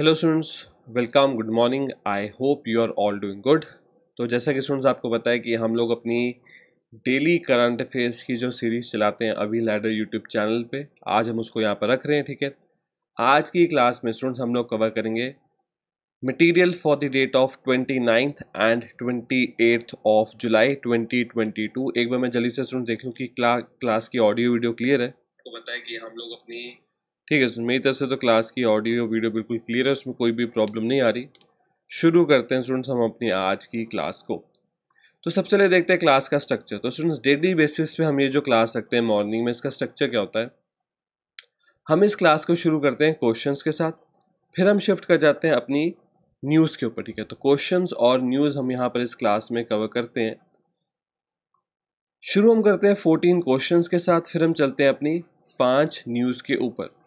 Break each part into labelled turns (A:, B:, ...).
A: hello students welcome good morning I hope you are all doing good तो जैसा कि students आपको पता है कि हम लोग अपनी डेली करंट अफेयर्स की जो सीरीज़ चलाते हैं अभी लैडर यूट्यूब चैनल पे आज हम उसको यहाँ पर रख रहे हैं ठीक है आज की क्लास में स्टूडेंट्स हम लोग कवर करेंगे material for the date of twenty ninth and twenty eighth of July twenty twenty two एक बार मैं जल्दी से स्टूडेंट देख लूँ कि क्ला, क्लास की ऑडियो वीडियो क्लियर है तो बताया कि हम लोग अपनी ठीक है सो मेरी तरफ से तो क्लास की ऑडियो वीडियो बिल्कुल क्लियर है उसमें कोई भी प्रॉब्लम नहीं आ रही शुरू करते हैं स्टूडेंट्स हम अपनी आज की क्लास को तो सबसे पहले देखते हैं क्लास का स्ट्रक्चर तो स्टूडेंट्स डेली बेसिस पे हम ये जो क्लास रखते हैं मॉर्निंग में इसका स्ट्रक्चर क्या होता है हम इस क्लास को शुरू करते हैं क्वेश्चन के साथ फिर हम शिफ्ट कर जाते हैं अपनी न्यूज़ के ऊपर ठीक है तो क्वेश्चन और न्यूज़ हम यहाँ पर इस क्लास में कवर करते हैं शुरू हम करते हैं फोर्टीन क्वेश्चंस के साथ फिर हम चलते हैं अपनी पांच न्यूज़ के ऊपर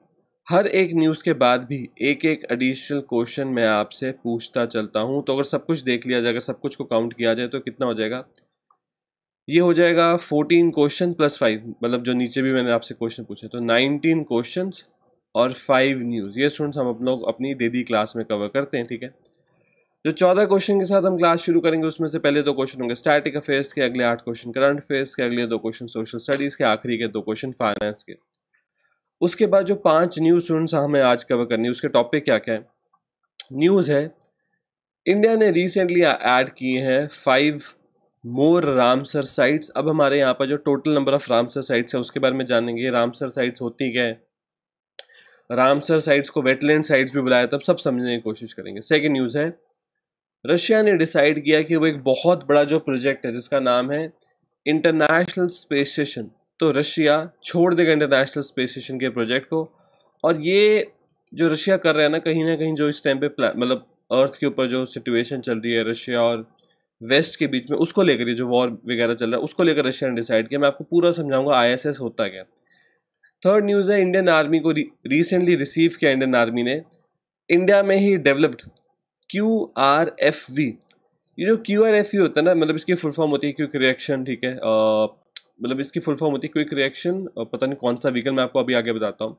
A: हर एक न्यूज़ के बाद भी एक एक एडिशनल क्वेश्चन मैं आपसे पूछता चलता हूँ तो अगर सब कुछ देख लिया जाए अगर सब कुछ को काउंट किया जाए तो कितना हो जाएगा ये हो जाएगा फोर्टीन क्वेश्चन प्लस फाइव मतलब जो नीचे भी मैंने आपसे क्वेश्चन पूछे तो नाइनटीन क्वेश्चन और फाइव न्यूज़ ये स्टूडेंट्स हम अपन लोग अपनी डेली क्लास में कवर करते हैं ठीक है जो चौदह क्वेश्चन के साथ हम क्लास शुरू करेंगे उसमें से पहले दो क्वेश्चन होंगे स्टैटिक अफेयर्स के अगले आठ क्वेश्चन करंट अफेयर्स के अगले दो क्वेश्चन सोशल स्टडीज़ के आखिरी के दो क्वेश्चन फाइनेंस के उसके बाद जो पांच न्यूज़ स्टूडेंट्स हमें आज कवर करनी है उसके टॉपिक क्या क्या है न्यूज़ है इंडिया ने रिसेंटली ऐड किए हैं फाइव मोर रामसर साइट्स अब हमारे यहाँ पर जो total number of Ramsar sites है उसके बारे में जानेंगे रामसर साइट्स होती क्या है रामसर साइट्स को वेटलैंड साइट्स भी बुलाया तब सब समझने की कोशिश करेंगे सेकेंड न्यूज़ है रशिया ने डिसाइड किया कि वो एक बहुत बड़ा जो प्रोजेक्ट है जिसका नाम है इंटरनेशनल स्पेस स्टेशन तो रशिया छोड़ देगा इंटरनेशनल स्पेस स्टेशन के प्रोजेक्ट को और ये जो रशिया कर रहा है ना कहीं ना कहीं जो इस टाइम पे मतलब अर्थ के ऊपर जो सिचुएशन चल रही है रशिया और वेस्ट के बीच में उसको लेकर ये जो वॉर वगैरह चल रहा है उसको लेकर रशिया ने डिसाइड किया मैं आपको पूरा समझाऊंगा आईएसएस होता क्या थर्ड न्यूज़ है इंडियन आर्मी को रिसेंटली रिसीव किया इंडियन आर्मी ने इंडिया में ही developed Q R F V ये जो क्यू आर एफ वी होता है ना मतलब इसकी फुल फॉर्म होती है क्यूक रिएक्शन ठीक है आ, मतलब इसकी फुल फॉर्म होती है क्विक रिएक्शन और पता नहीं कौन सा व्हीकल मैं आपको अभी आगे बताता हूँ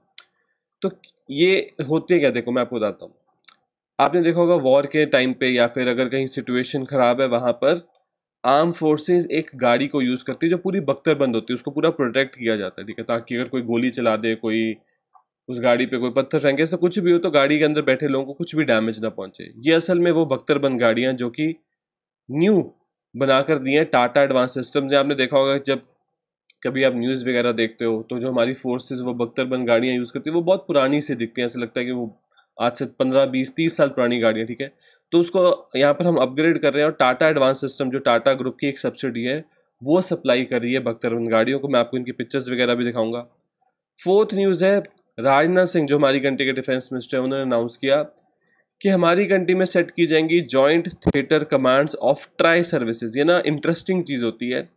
A: तो ये होती है क्या देखो मैं आपको बताता हूँ आपने देखा होगा वॉर के टाइम पे या फिर अगर कहीं सिचुएशन ख़राब है वहाँ पर आर्म फोर्सेस एक गाड़ी को यूज़ करती है जो पूरी बख्तर बंद होती है उसको पूरा प्रोटेक्ट किया जाता है ठीक है ताकि अगर कोई गोली चला दे कोई उस गाड़ी पे कोई पत्थर फेंके ऐसा कुछ भी हो तो गाड़ी के अंदर बैठे लोगों को कुछ भी डैमेज ना पहुंचे ये असल में वो बख्तरबंद गाड़ियाँ जो कि न्यू बनाकर दी हैं टाटा एडवांस सिस्टम जो आपने देखा होगा जब कभी आप न्यूज़ वगैरह देखते हो तो जो हमारी फोर्सेस वो बख्तरबंद गाड़ियाँ यूज़ करती है वो बहुत पुरानी से दिखती हैं ऐसा लगता है कि वो आज से पंद्रह बीस तीस साल पुरानी गाड़ियाँ ठीक है तो उसको यहाँ पर हम अपग्रेड कर रहे हैं और टाटा एडवांस सिस्टम जो टाटा ग्रुप की एक सब्सिडी है वो सप्लाई कर रही है बख्तरबंद गाड़ियों को मैं आपको इनकी पिक्चर्स वगैरह भी दिखाऊँगा फोर्थ न्यूज़ है राजनाथ सिंह जो हमारी कंट्री के डिफेंस मिनिस्टर हैं उन्होंने अनाउंस किया कि हमारी कंट्री में सेट की जाएंगी joint theatre commands of tri services ये ना इंटरेस्टिंग चीज़ होती है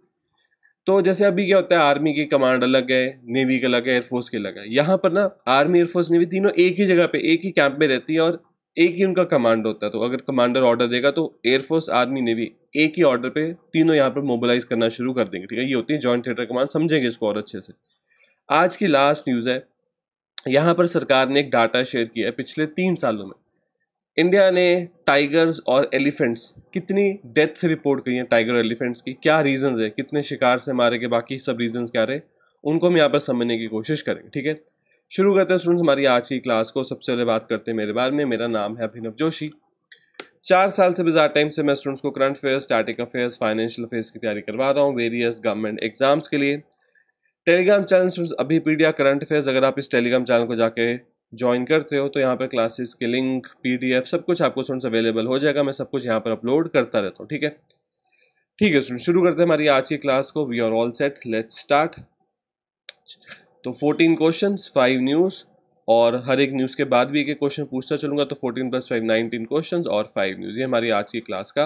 A: तो जैसे अभी क्या होता है आर्मी के कमांड अलग है नेवी के अलग है एयरफोर्स के अलग है यहाँ पर ना आर्मी एयरफोर्स नेवी तीनों एक ही जगह पे एक ही कैंप में रहती है और एक ही उनका कमांड होता है तो अगर कमांडर ऑर्डर देगा तो एयरफोर्स आर्मी नेवी एक ही ऑर्डर पे तीनों यहाँ पर मोबिलाइज करना शुरू कर देंगे ठीक है ये होती है जॉइंट थिएटर कमांड समझेंगे इसको और अच्छे से आज की लास्ट न्यूज़ है यहाँ पर सरकार ने एक डाटा शेयर किया है पिछले तीन सालों में इंडिया ने टाइगर्स और एलिफेंट्स कितनी डेथ्स रिपोर्ट करी हैं टाइगर और एलिफेंट्स की क्या रीजंस है कितने शिकार से मारे गए बाकी सब रीजंस क्या रहे उनको हम यहाँ पर समझने की कोशिश करेंगे ठीक है शुरू करते हैं स्टूडेंट्स हमारी आज की क्लास को सबसे पहले बात करते हैं मेरे बारे में मेरा नाम है अभिनव जोशी चार साल से बिजार टाइम से मैं स्टूडेंट्स को current affairs static affairs financial affairs की तैयारी करवा रहा हूँ वेरियस गवर्नमेंट एग्जाम्स के लिए टेलीग्राम चैनल स्टूडेंट्स अभी पीडिया करंट अफेयर्स अगर आप इस टेलीग्राम चैनल को जाके ज्वाइन करते हो तो यहाँ पर क्लासेस के लिंक पीडीएफ सब कुछ आपको स्टूडेंट्स अवेलेबल हो जाएगा मैं सब कुछ यहाँ पर अपलोड करता रहता हूँ ठीक है ठीक है स्टूडेंट शुरू करते हैं हमारी आज की क्लास को we are all set let start तो 14 क्वेश्चंस फाइव न्यूज़ और हर एक न्यूज़ के बाद भी एक एक क्वेश्चन पूछता चलूंगा तो 14 प्लस फाइव नाइनटीन क्वेश्चन और फाइव न्यूज़ ये हमारी आज की क्लास का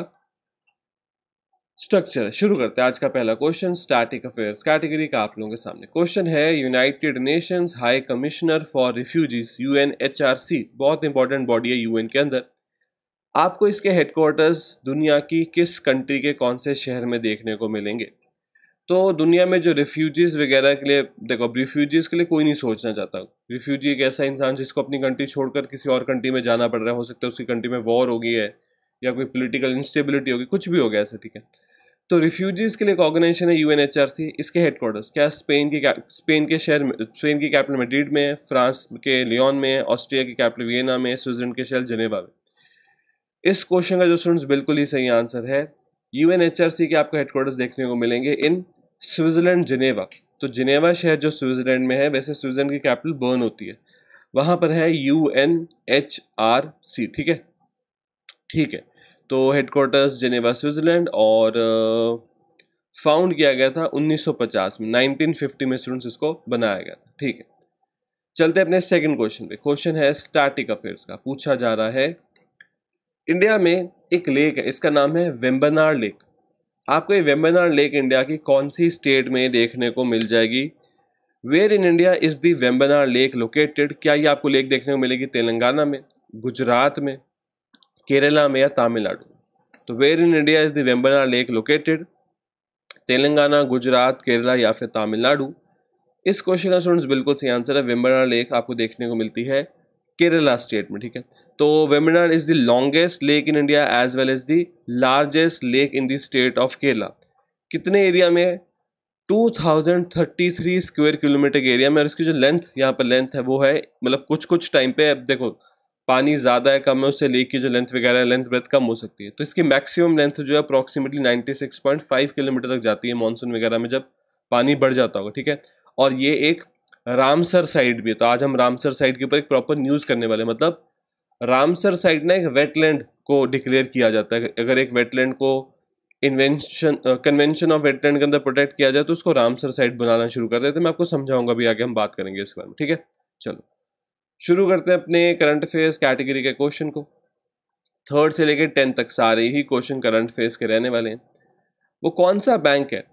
A: स्ट्रक्चर शुरू करते हैं आज का पहला क्वेश्चन स्टैटिक अफेयर्स कैटेगरी का आप लोगों के सामने क्वेश्चन है United Nations High Commissioner for Refugees UNHRC बहुत इंपॉर्टेंट बॉडी है यूएन के अंदर आपको इसके हेडक्वार्टर्स दुनिया की किस कंट्री के कौन से शहर में देखने को मिलेंगे तो दुनिया में जो रिफ्यूजीज़ वगैरह के लिए देखो अब रिफ्यूजीज़ के लिए कोई नहीं सोचना चाहता रिफ्यूजी एक ऐसा इंसान जिसको अपनी कंट्री छोड़कर किसी और कंट्री में जाना पड़ रहा है हो सकता है उसकी कंट्री में वॉर हो गई है या कोई पोलिटिकल इंस्टेबिलिटी होगी कुछ भी हो गया ऐसा ठीक है तो रिफ्यूजीज़ के लिए एक ऑर्गेनाइजेशन है यू इसके हेडक्वार्टर्स क्या स्पेन के स्पेन के शहर में स्पेन की कैपिटल मेड्रिड में फ्रांस के लियोन में ऑस्ट्रिया की कैपिटल वियना में स्विट्जरलैंड के शहर जनेवा में इस क्वेश्चन का जो स्टूडेंट्स बिल्कुल ही सही आंसर है यू के आपको हेडक्वार्टर्स देखने को मिलेंगे इन स्विट्जरलैंड जिनेवा तो जिनेवा शहर जो स्विट्जरलैंड में है वैसे स्विट्जरलैंड की कैपिटल बर्न होती है वहाँ पर है U N H R C ठीक है ठीक है तो क्वार्टर्स जिनेवा स्विट्ज़रलैंड और फाउंड uh, किया गया था 1950 में 1950 में स्टूडेंट्स इसको बनाया गया था ठीक है चलते हैं अपने सेकंड क्वेश्चन पे क्वेश्चन है स्टैटिक अफेयर्स का पूछा जा रहा है इंडिया में एक लेक है इसका नाम है वेम्बनार लेक आपको ये वेम्बनार लेक इंडिया की कौन सी स्टेट में देखने को मिल जाएगी where in India is the Vembanad lake located क्या ये आपको लेक देखने को मिलेगी तेलंगाना में गुजरात में केरला में या तमिलनाडु तो where in India is the Vembanad lake located Telangana Gujarat Kerala या फिर तमिलनाडु इस क्वेश्चन का स्टूडेंट्स बिल्कुल सही आंसर है वेम्बना लेक आपको देखने को मिलती है केरला स्टेट में ठीक है तो Vembanad is the longest lake in India as well as the largest lake in the state of Kerala कितने एरिया में है 2033 स्क्वायर किलोमीटर के एरिया में और इसकी जो लेंथ यहाँ पर लेंथ है वो है मतलब कुछ कुछ टाइम पे अब देखो पानी ज़्यादा है कम है उससे लेक की जो लेंथ वगैरह लेंथ ब्रेथ कम हो सकती है तो इसकी मैक्सिमम लेंथ जो है अप्रॉक्सीमेटली 96.5 किलोमीटर तक जाती है मानसून वगैरह में जब पानी बढ़ जाता होगा ठीक है और ये एक रामसर साइड भी है तो आज हम रामसर साइड के ऊपर एक प्रॉपर न्यूज़ करने वाले मतलब रामसर साइड ना एक वेटलैंड को डिक्लेयर किया जाता है अगर एक वेटलैंड को इन्वेंशन कन्वेंशन ऑफ वेटलैंड के अंदर प्रोटेक्ट किया जाए तो उसको रामसर साइट बनाना शुरू कर देते मैं आपको समझाऊंगा भी आगे हम बात करेंगे इस बारे में ठीक है चलो शुरू करते हैं अपने करंट अफेयर्स कैटेगरी के क्वेश्चन को थर्ड से लेकर टेंथ तक सारे ही क्वेश्चन करंट अफेयर्स के रहने वाले हैं वो कौन सा बैंक है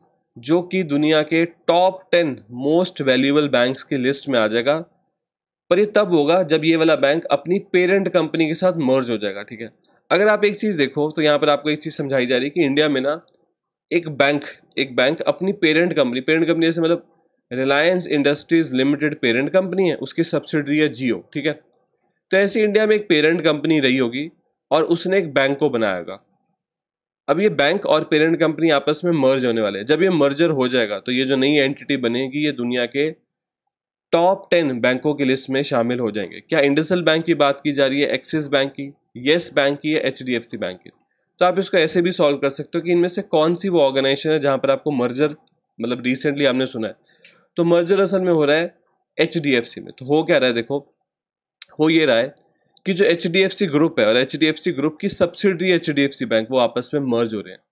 A: जो कि दुनिया के top ten most valuable banks की लिस्ट में आ जाएगा पर ये तब होगा जब ये वाला बैंक अपनी पेरेंट कंपनी के साथ मर्ज हो जाएगा ठीक है अगर आप एक चीज़ देखो तो यहाँ पर आपको एक चीज़ समझाई जा रही है कि इंडिया में ना एक बैंक एक बैंक अपनी पेरेंट कंपनी पेरेंट कंपनी जैसे मतलब Reliance Industries Limited parent company है उसकी सब्सिडरी है जियो ठीक है तो ऐसी इंडिया में एक पेरेंट कंपनी रही होगी और उसने एक बैंक को बनाया होगा अब ये बैंक और पेरेंट कंपनी आपस में मर्ज होने वाले हैं जब ये मर्जर हो जाएगा तो ये जो नई एंटिटी बनेगी ये दुनिया के टॉप टेन बैंकों की लिस्ट में शामिल हो जाएंगे क्या इंडसल बैंक की बात की जा रही है एक्सिस बैंक की येस बैंक की या एच बैंक की तो आप इसको ऐसे भी सॉल्व कर सकते हो कि इनमें से कौन सी वो ऑर्गेनाइजेशन है जहाँ पर आपको मर्जर मतलब रिसेंटली आपने सुना है तो मर्जर असल में हो रहा है एच में तो हो क्या रहा है देखो हो ये रहा है कि जो एच ग्रुप है और एच ग्रुप की सब्सिडरी एच बैंक वो आपस में मर्ज हो रहे हैं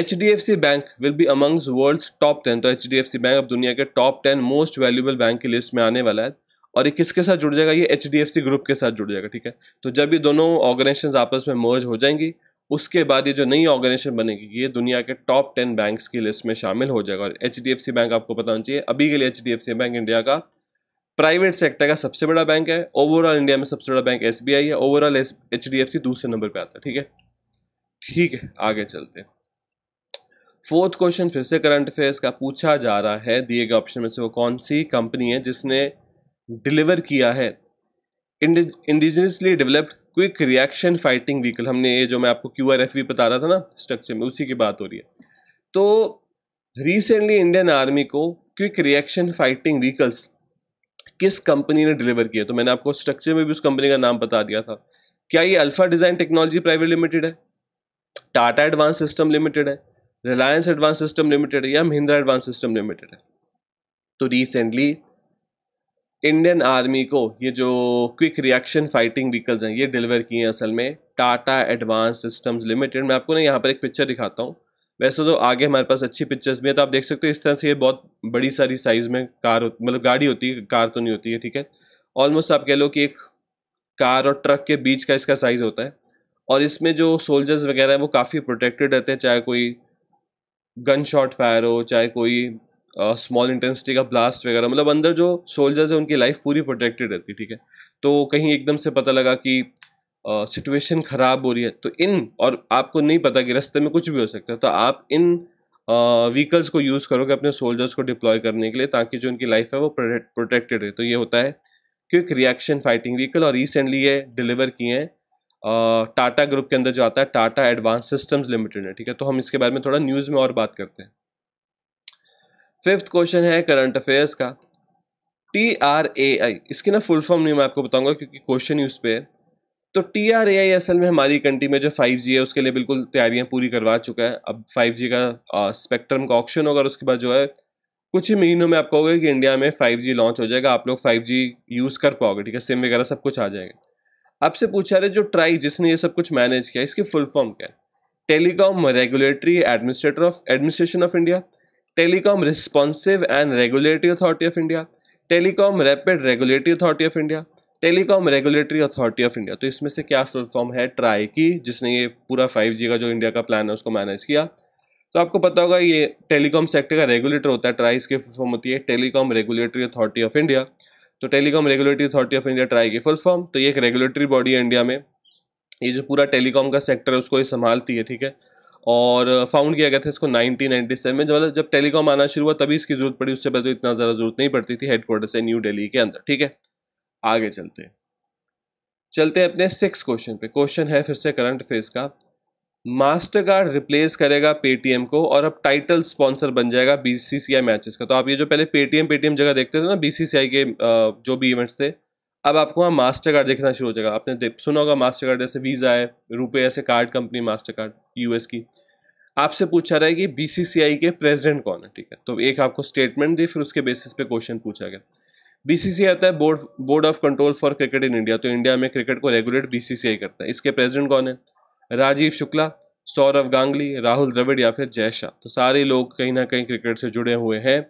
A: H D F C bank will be amongst world top ten तो H D F C bank अब दुनिया के top ten most valuable bank की लिस्ट में आने वाला है और ये किसके साथ जुड़ जाएगा ये H D F C group के साथ जुड़ जाएगा ठीक है तो जब ये दोनों ऑर्गेनाइजेशन आपस में मर्ज हो जाएंगी उसके बाद ये जो नई ऑर्गेनाइजेशन बनेगी ये दुनिया के टॉप टेन बैंक्स की लिस्ट में शामिल हो जाएगा और एच बैंक आपको पता होना चाहिए अभी के लिए एच बैंक इंडिया का प्राइवेट सेक्टर का सबसे बड़ा बैंक है ओवरऑल इंडिया में सबसे बड़ा बैंक एस है ओवरऑल एच दूसरे नंबर पर आता है ठीक है ठीक है आगे चलते हैं फोर्थ क्वेश्चन फिर से करंट अफेयर्स का पूछा जा रहा है दिए गए ऑप्शन में से वो कौन सी कंपनी है जिसने डिलीवर किया है indigenously developed quick reaction fighting vehicle हमने ये जो मैं आपको क्यू आर एफ वी बता रहा था ना स्ट्रक्चर में उसी की बात हो रही है तो रिसेंटली इंडियन आर्मी को क्विक रिएक्शन फाइटिंग व्हीकल्स किस कंपनी ने डिलीवर किया तो मैंने आपको स्ट्रक्चर में भी उस कंपनी का नाम बता दिया था क्या ये alpha design technology private limited है टाटा एडवांस सिस्टम लिमिटेड है रिलायंस एडवांस सिस्टम लिमिटेड है या महिंद्रा एडवांस सिस्टम लिमिटेड है तो रिसेंटली इंडियन आर्मी को ये जो क्विक रिएक्शन फाइटिंग व्हीकल्स हैं ये डिलीवर किए हैं असल में टाटा एडवांस सिस्टम्स लिमिटेड मैं आपको ना यहाँ पर एक पिक्चर दिखाता हूँ वैसे तो आगे हमारे पास अच्छी पिक्चर्स भी है तो आप देख सकते हो इस तरह से ये बहुत बड़ी सारी साइज़ में कार मतलब गाड़ी होती है कार तो नहीं होती है ठीक है ऑलमोस्ट आप कह लो कि एक कार और ट्रक के बीच का इसका साइज़ होता है और इसमें जो सोल्जर्स वगैरह हैं वो काफ़ी प्रोटेक्टेड रहते हैं चाहे कोई गन शॉट फायर हो चाहे कोई स्मॉल इंटेंसिटी का ब्लास्ट वगैरह मतलब अंदर जो सोल्जर्स हैं उनकी लाइफ पूरी प्रोटेक्टेड रहती ठीक है तो कहीं एकदम से पता लगा कि सिचुएशन uh, ख़राब हो रही है तो इन और आपको नहीं पता कि रास्ते में कुछ भी हो सकता है तो आप इन व्हीकल्स uh, को यूज़ करोगे अपने सोल्जर्स को डिप्लॉय करने के लिए ताकि जो उनकी लाइफ है वो प्रोटेक्टेड रहे तो ये होता है क्विक रिएक्शन फाइटिंग व्हीकल और रिसेंटली ये डिलीवर किए हैं टाटा ग्रुप के अंदर जो आता है टाटा एडवांस सिस्टम्स लिमिटेड है ठीक है तो हम इसके बारे में थोड़ा न्यूज़ में और बात करते हैं फिफ्थ क्वेश्चन है करंट अफेयर्स का टी आर ए आई इसकी ना फुल फॉर्म नहीं मैं आपको बताऊंगा क्योंकि क्वेश्चन ही उस पर है तो टी आर ए आई असल में हमारी कंट्री में जो फाइव जी है उसके लिए बिल्कुल तैयारियां पूरी करवा चुका है अब फाइव जी का स्पेक्ट्रम का ऑप्शन होगा और उसके बाद जो है कुछ ही महीनों में आप कहोगे कि इंडिया में 5G लॉन्च हो जाएगा आप लोग 5G यूज़ कर पाओगे ठीक है सिम वगैरह सब कुछ आ जाएगा आपसे पूछा रहे जो ट्राई जिसने ये सब कुछ मैनेज किया इसकी फुल फॉर्म क्या है telecom regulatory administrator of administration of India telecom responsive and regulatory authority of India telecom rapid regulatory authority of India telecom regulatory authority of India तो इसमें से क्या फुल फॉर्म है ट्राई की जिसने ये पूरा जी का जो इंडिया का प्लान है उसको मैनेज किया तो आपको पता होगा ये टेलीकॉम सेक्टर का रेगुलेटर होता है ट्राई इसकी फुल फॉर्म होती है telecom regulatory authority of India तो telecom regulatory authority of India TRAI की फुल फॉर्म तो ये एक रेगुलेटरी बॉडी है इंडिया में ये जो पूरा टेलीकॉम का सेक्टर है उसको ये संभालती है ठीक है और फाउंड किया गया था इसको 1997 में जब जब टेलीकॉम आना शुरू हुआ तभी इसकी जरूरत पड़ी उससे पहले तो इतना ज़्यादा जरूरत नहीं पड़ती थी हेडक्वार्टर से न्यू दिल्ली के अंदर ठीक है आगे चलते चलते हैं अपने सिक्स क्वेश्चन पे क्वेश्चन है फिर से करंट अफेयर्स का मास्टर कार्ड रिप्लेस करेगा पेटीएम को और अब टाइटल स्पॉन्सर बन जाएगा बीसीसीआई मैचेस का तो आप ये जो पहले पेटीएम पेटीएम जगह देखते थे ना बीसीसीआई के जो भी इवेंट्स थे अब आपको वहाँ मास्टर कार्ड देखना शुरू हो जाएगा आपने सुना होगा मास्टर कार्ड जैसे वीज़ा है रुपए ऐसे card company master card US की आपसे पूछा रहा है कि बीसीसीआई के प्रेसिडेंट कौन है ठीक है तो एक आपको स्टेटमेंट दी फिर उसके बेसिस पे क्वेश्चन पूछा गया बीसीसीआई आता है board board of control for cricket in India तो इंडिया में क्रिकेट को रेगुलेट बीसीसीआई करता है इसके प्रेसिडेंट कौन है राजीव शुक्ला सौरव गांगली राहुल द्रविड़ या फिर जय शाह तो सारे लोग कहीं ना कहीं क्रिकेट से जुड़े हुए हैं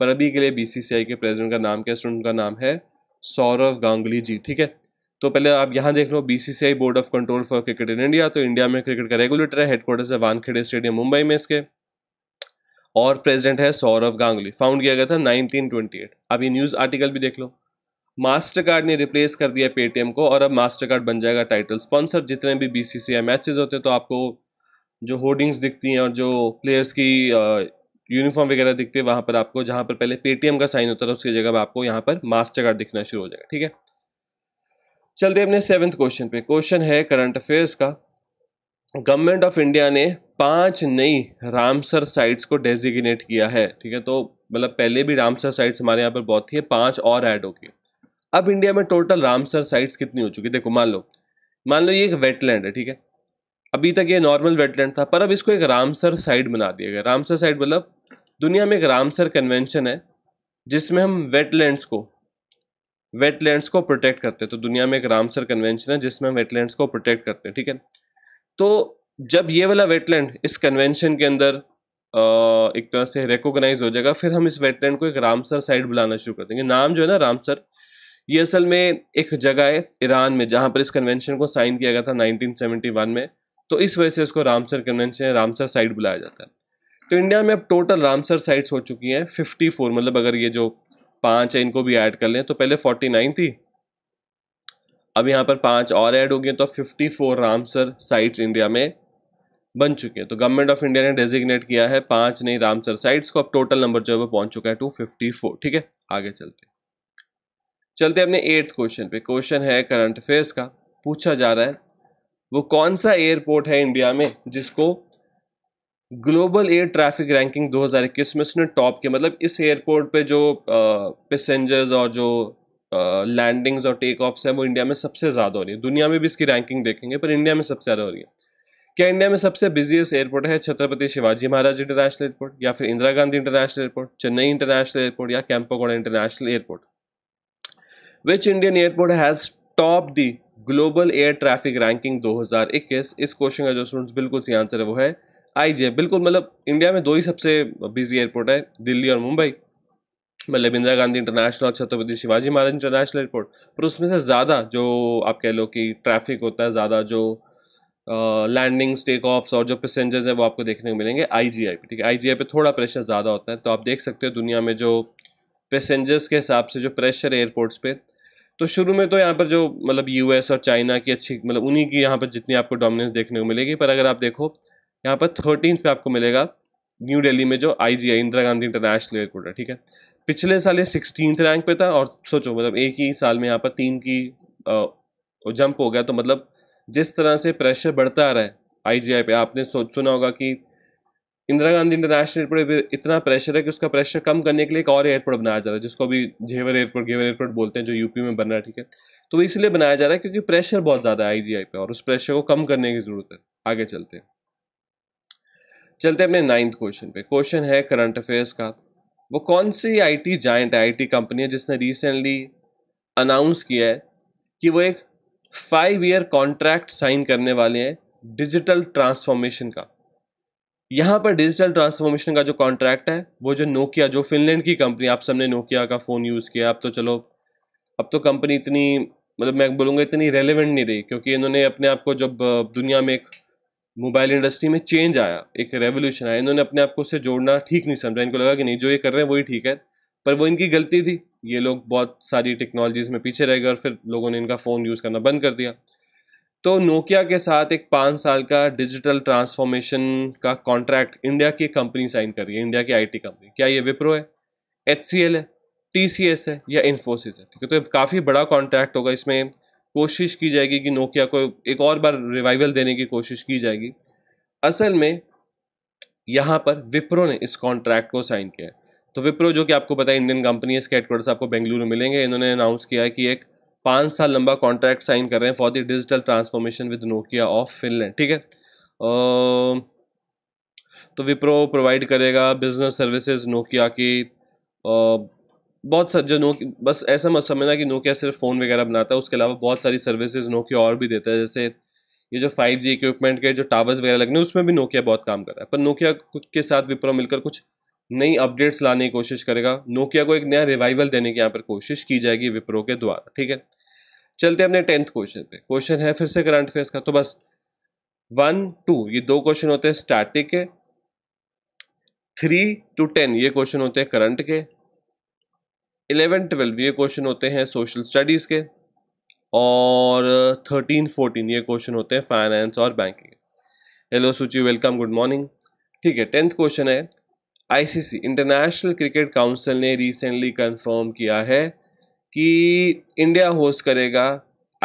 A: पर अभी के लिए बीसीसीआई के प्रेसिडेंट का नाम क्या स्टूडेंट का नाम है सौरव गांगुली जी ठीक है तो पहले आप यहाँ देख लो BCCI board of control for cricket in India तो इंडिया में क्रिकेट का रेगुलेटर है हेडक्वार्टर्स है वानखेड़े स्टेडियम मुंबई में इसके और प्रेसिडेंट है सौरव गांगुली फाउंड किया गया था 1928 अब ये न्यूज़ आर्टिकल भी देख लो मास्टर कार्ड ने रिप्लेस कर दिया पेटीएम को और अब मास्टर कार्ड बन जाएगा टाइटल स्पॉन्सर जितने भी बी मैचेस होते हैं तो आपको जो होर्डिंग्स दिखती हैं और जो प्लेयर्स की यूनिफॉर्म वगैरह दिखते हैं वहाँ पर आपको जहाँ पर पहले पेटीएम का साइन होता था उसकी जगह आपको यहाँ पर मास्टर कार्ड दिखना शुरू हो जाएगा ठीक है चलते अपने सेवन्थ क्वेश्चन पे क्वेश्चन है करंट अफेयर्स का गवर्नमेंट ऑफ इंडिया ने पांच नई रामसर साइट्स को डेजिग्नेट किया है ठीक है तो मतलब पहले भी रामसर साइट्स हमारे यहाँ पर बहुत थी पांच और ऐड होगी अब इंडिया में टोटल रामसर साइट्स कितनी हो चुकी है देखो मान लो मान लो ये एक वेटलैंड है ठीक है अभी तक ये नॉर्मल वेटलैंड था पर अब इसको एक रामसर साइट बना दिया गया रामसर साइट मतलब दुनिया में एक रामसर कन्वेंशन है जिसमें हम वेटलैंड्स को वेटलैंड्स को प्रोटेक्ट करते हैं तो दुनिया में एक रामसर कन्वेंशन है जिसमें हम वेटलैंड्स को प्रोटेक्ट करते हैं ठीक है तो जब ये वाला वेटलैंड इस कन्वेंशन के अंदर एक तरह से रिकोगनाइज हो जाएगा फिर हम इस वेटलैंड को एक रामसर साइट बुलाना शुरू कर देंगे नाम जो है ना रामसर ये असल में एक जगह है ईरान में जहाँ पर इस कन्वेंशन को साइन किया गया था 1971 में तो इस वजह से उसको रामसर कन्वेंशन रामसर साइट बुलाया जाता है तो इंडिया में अब टोटल रामसर साइट्स हो चुकी हैं 54 मतलब अगर ये जो पांच है इनको भी ऐड कर लें तो पहले 49 थी अब यहाँ पर पांच और ऐड हो गए तो 54 रामसर साइट्स इंडिया में बन चुके हैं तो गवर्नमेंट ऑफ इंडिया ने डेजिग्नेट किया है पांच नई रामसर साइट्स को अब टोटल नंबर जो है वो पहुंच चुका है टू फिफ्टी फोर ठीक है आगे चलते चलते अपने एट्थ क्वेश्चन पे क्वेश्चन है करंट अफेयर्स का पूछा जा रहा है वो कौन सा एयरपोर्ट है इंडिया में जिसको ग्लोबल एयर ट्रैफिक रैंकिंग 2021 में उसने टॉप किया मतलब इस एयरपोर्ट पे जो पैसेंजर्स और जो लैंडिंग्स और टेक ऑफ्स हैं वो इंडिया में सबसे ज़्यादा हो रही है दुनिया में भी इसकी रैंकिंग देखेंगे पर इंडिया में सबसे ज़्यादा हो रही है क्या इंडिया में सबसे बिजिएस्ट एयरपोर्ट है छत्रपति शिवाजी महाराज इंटरनेशनल एयरपोर्ट या फिर Indira Gandhi international airport Chennai international airport या Kempegowda international airport which Indian airport has top the global air traffic ranking 2021 इस क्वेश्चन का जो स्टूडेंट्स बिल्कुल सही आंसर है वो है आई जी बिल्कुल मतलब इंडिया में दो ही सबसे बिजी एयरपोर्ट है दिल्ली और मुंबई मतलब इंदिरा गांधी इंटरनेशनल और छत्रपति शिवाजी महाराज इंटरनेशनल एयरपोर्ट पर उसमें से ज़्यादा जो आप कह लो कि ट्रैफिक होता है ज़्यादा जो लैंडिंग्स टेक ऑफ्स और जो पैसेंजर्स हैं वो आपको देखने को मिलेंगे आई जी आई पे ठीक है आई जी आई पे थोड़ा प्रेशर ज़्यादा होता है तो आप देख सकते हो दुनिया में जो पैसेंजर्स के हिसाब से जो प्रेशर है एयरपोर्ट्स पे तो शुरू में तो यहाँ पर जो मतलब यूएस और चाइना की अच्छी मतलब उन्हीं की यहाँ पर जितनी आपको डोमिनेंस देखने को मिलेगी पर अगर आप देखो यहाँ पर थर्टीन पे आपको मिलेगा न्यू दिल्ली में जो आई इंदिरा गांधी इंटरनेशनल एयरपोर्ट है ठीक है पिछले साल ये सिक्सटीन रैंक पे था और सोचो मतलब एक ही साल में यहाँ पर तीन की जंप हो गया तो मतलब जिस तरह से प्रेशर बढ़ता आ रहा है आई पे आपने सोच सुना होगा कि इंदिरा गांधी इंटरनेशनल एयरपोर्ट पर इतना प्रेशर है कि उसका प्रेशर कम करने के लिए एक और एयरपोर्ट बनाया जा रहा है जिसको अभी जेवर एयरपोर्ट घेवर एयरपोर्ट बोलते हैं जो यूपी में बन रहा है ठीक है तो इसलिए बनाया जा रहा है क्योंकि प्रेशर बहुत ज़्यादा है आई पे और उस प्रेशर को कम करने की ज़रूरत है आगे चलते हैं चलते हैं अपने नाइन्थ क्वेश्चन पे क्वेश्चन है करंट अफेयर्स का वो कौन सी आईटी जाइंट आईटी कंपनी है जिसने रिसेंटली अनाउंस किया है कि वो एक फाइव ईयर कॉन्ट्रैक्ट साइन करने वाले हैं डिजिटल ट्रांसफॉर्मेशन का यहाँ पर डिजिटल ट्रांसफॉर्मेशन का जो कॉन्ट्रैक्ट है वो जो नोकिया जो फिनलैंड की कंपनी आप सबने नोकिया का फ़ोन यूज़ किया अब तो चलो अब तो कंपनी इतनी मतलब मैं बोलूँगा इतनी रेलिवेंट नहीं रही क्योंकि इन्होंने अपने आप को जब दुनिया में एक मोबाइल इंडस्ट्री में चेंज आया एक रेवोल्यूशन आया इन्होंने अपने आप को उससे जोड़ना ठीक नहीं समझा इनको लगा कि नहीं जो ये कर रहे हैं वही ठीक है पर वो इनकी गलती थी ये लोग बहुत सारी टेक्नोलॉजीज़ में पीछे रह गए और फिर लोगों ने इनका फ़ोन यूज़ करना बंद कर दिया तो नोकिया के साथ एक पाँच साल का डिजिटल ट्रांसफॉर्मेशन का कॉन्ट्रैक्ट इंडिया की कंपनी साइन कर रही है इंडिया की आईटी कंपनी क्या ये विप्रो है एच है टी है या इन्फोसिस है ठीक है तो काफ़ी बड़ा कॉन्ट्रैक्ट होगा इसमें कोशिश की जाएगी कि नोकिया को एक और बार रिवाइवल देने की कोशिश की जाएगी असल में यहाँ पर विप्रो ने इस कॉन्ट्रैक्ट को साइन किया है तो विप्रो जो कि आपको पता है इंडियन कंपनी है इसके हेडक्वार्टर्स आपको बेंगलुरु मिलेंगे इन्होंने अनाउंस किया है कि एक पाँच साल लंबा कॉन्ट्रैक्ट साइन कर रहे हैं for the digital transformation with Nokia of Finland ठीक है तो विप्रो प्रोवाइड करेगा बिजनेस सर्विसेज नोकिया की बहुत जो नोकिया बस ऐसा मत समझना कि नोकिया सिर्फ फ़ोन वगैरह बनाता है उसके अलावा बहुत सारी सर्विसेज नोकिया और भी देता है जैसे ये जो 5G इक्विपमेंट के जो टावर्स वगैरह लगने उसमें भी नोकिया बहुत काम कर रहा है पर नोकिया के साथ विप्रो मिलकर कुछ नई अपडेट्स लाने की कोशिश करेगा नोकिया को एक नया रिवाइवल देने की यहाँ पर कोशिश की जाएगी विप्रो के द्वारा ठीक है चलते हैं अपने टेंथ क्वेश्चन पे क्वेश्चन है फिर से करंट अफेयर्स का तो बस वन टू ये दो क्वेश्चन होते हैं स्टैटिक के थ्री टू टेन ये क्वेश्चन होते हैं करंट के इलेवन ट्वेल्व ये क्वेश्चन होते हैं सोशल स्टडीज़ के और थर्टीन फोर्टीन ये क्वेश्चन होते हैं फाइनेंस और banking hello Suchi welcome good morning ठीक है टेंथ क्वेश्चन है आईसीसी इंटरनेशनल क्रिकेट काउंसिल ने रिसेंटली कंफर्म किया है कि इंडिया होस्ट करेगा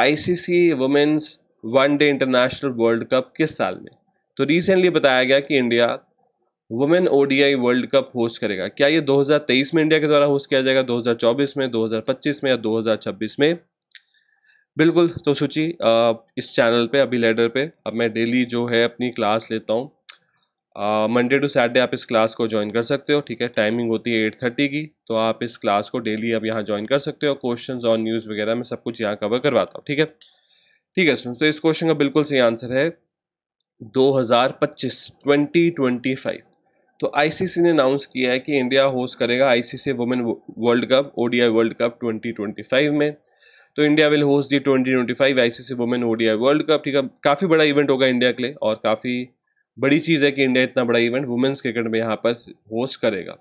A: ICC women's one day international world cup किस साल में तो रिसेंटली बताया गया कि India women ODI world cup host करेगा क्या ये 2023 में इंडिया के द्वारा होस्ट किया जाएगा 2024 में 2025 में या 2026 में बिल्कुल तो सूची इस चैनल पे अभी लेडर पे अब मैं डेली जो है अपनी क्लास लेता हूँ मंडे टू सैटरडे आप इस क्लास को ज्वाइन कर सकते हो ठीक है टाइमिंग होती है एट थर्टी की तो आप इस क्लास को डेली अब यहाँ ज्वाइन कर सकते हो क्वेश्चन और न्यूज़ वगैरह मैं सब कुछ यहाँ कवर करवाता हूँ ठीक है ठीक है स्टूडेंट्स तो इस क्वेश्चन का बिल्कुल सही आंसर है 2025 2025 तो आईसीसी ने अनाउंस किया है कि इंडिया होस्ट करेगा ICC women world cup ODI world cup 2025 में तो India will host the 2025 ICC women ODI world cup ठीक है काफ़ी बड़ा इवेंट होगा इंडिया के लिए और काफ़ी बड़ी चीज़ है कि इंडिया इतना बड़ा इवेंट वुमेंस क्रिकेट में यहाँ पर होस्ट करेगा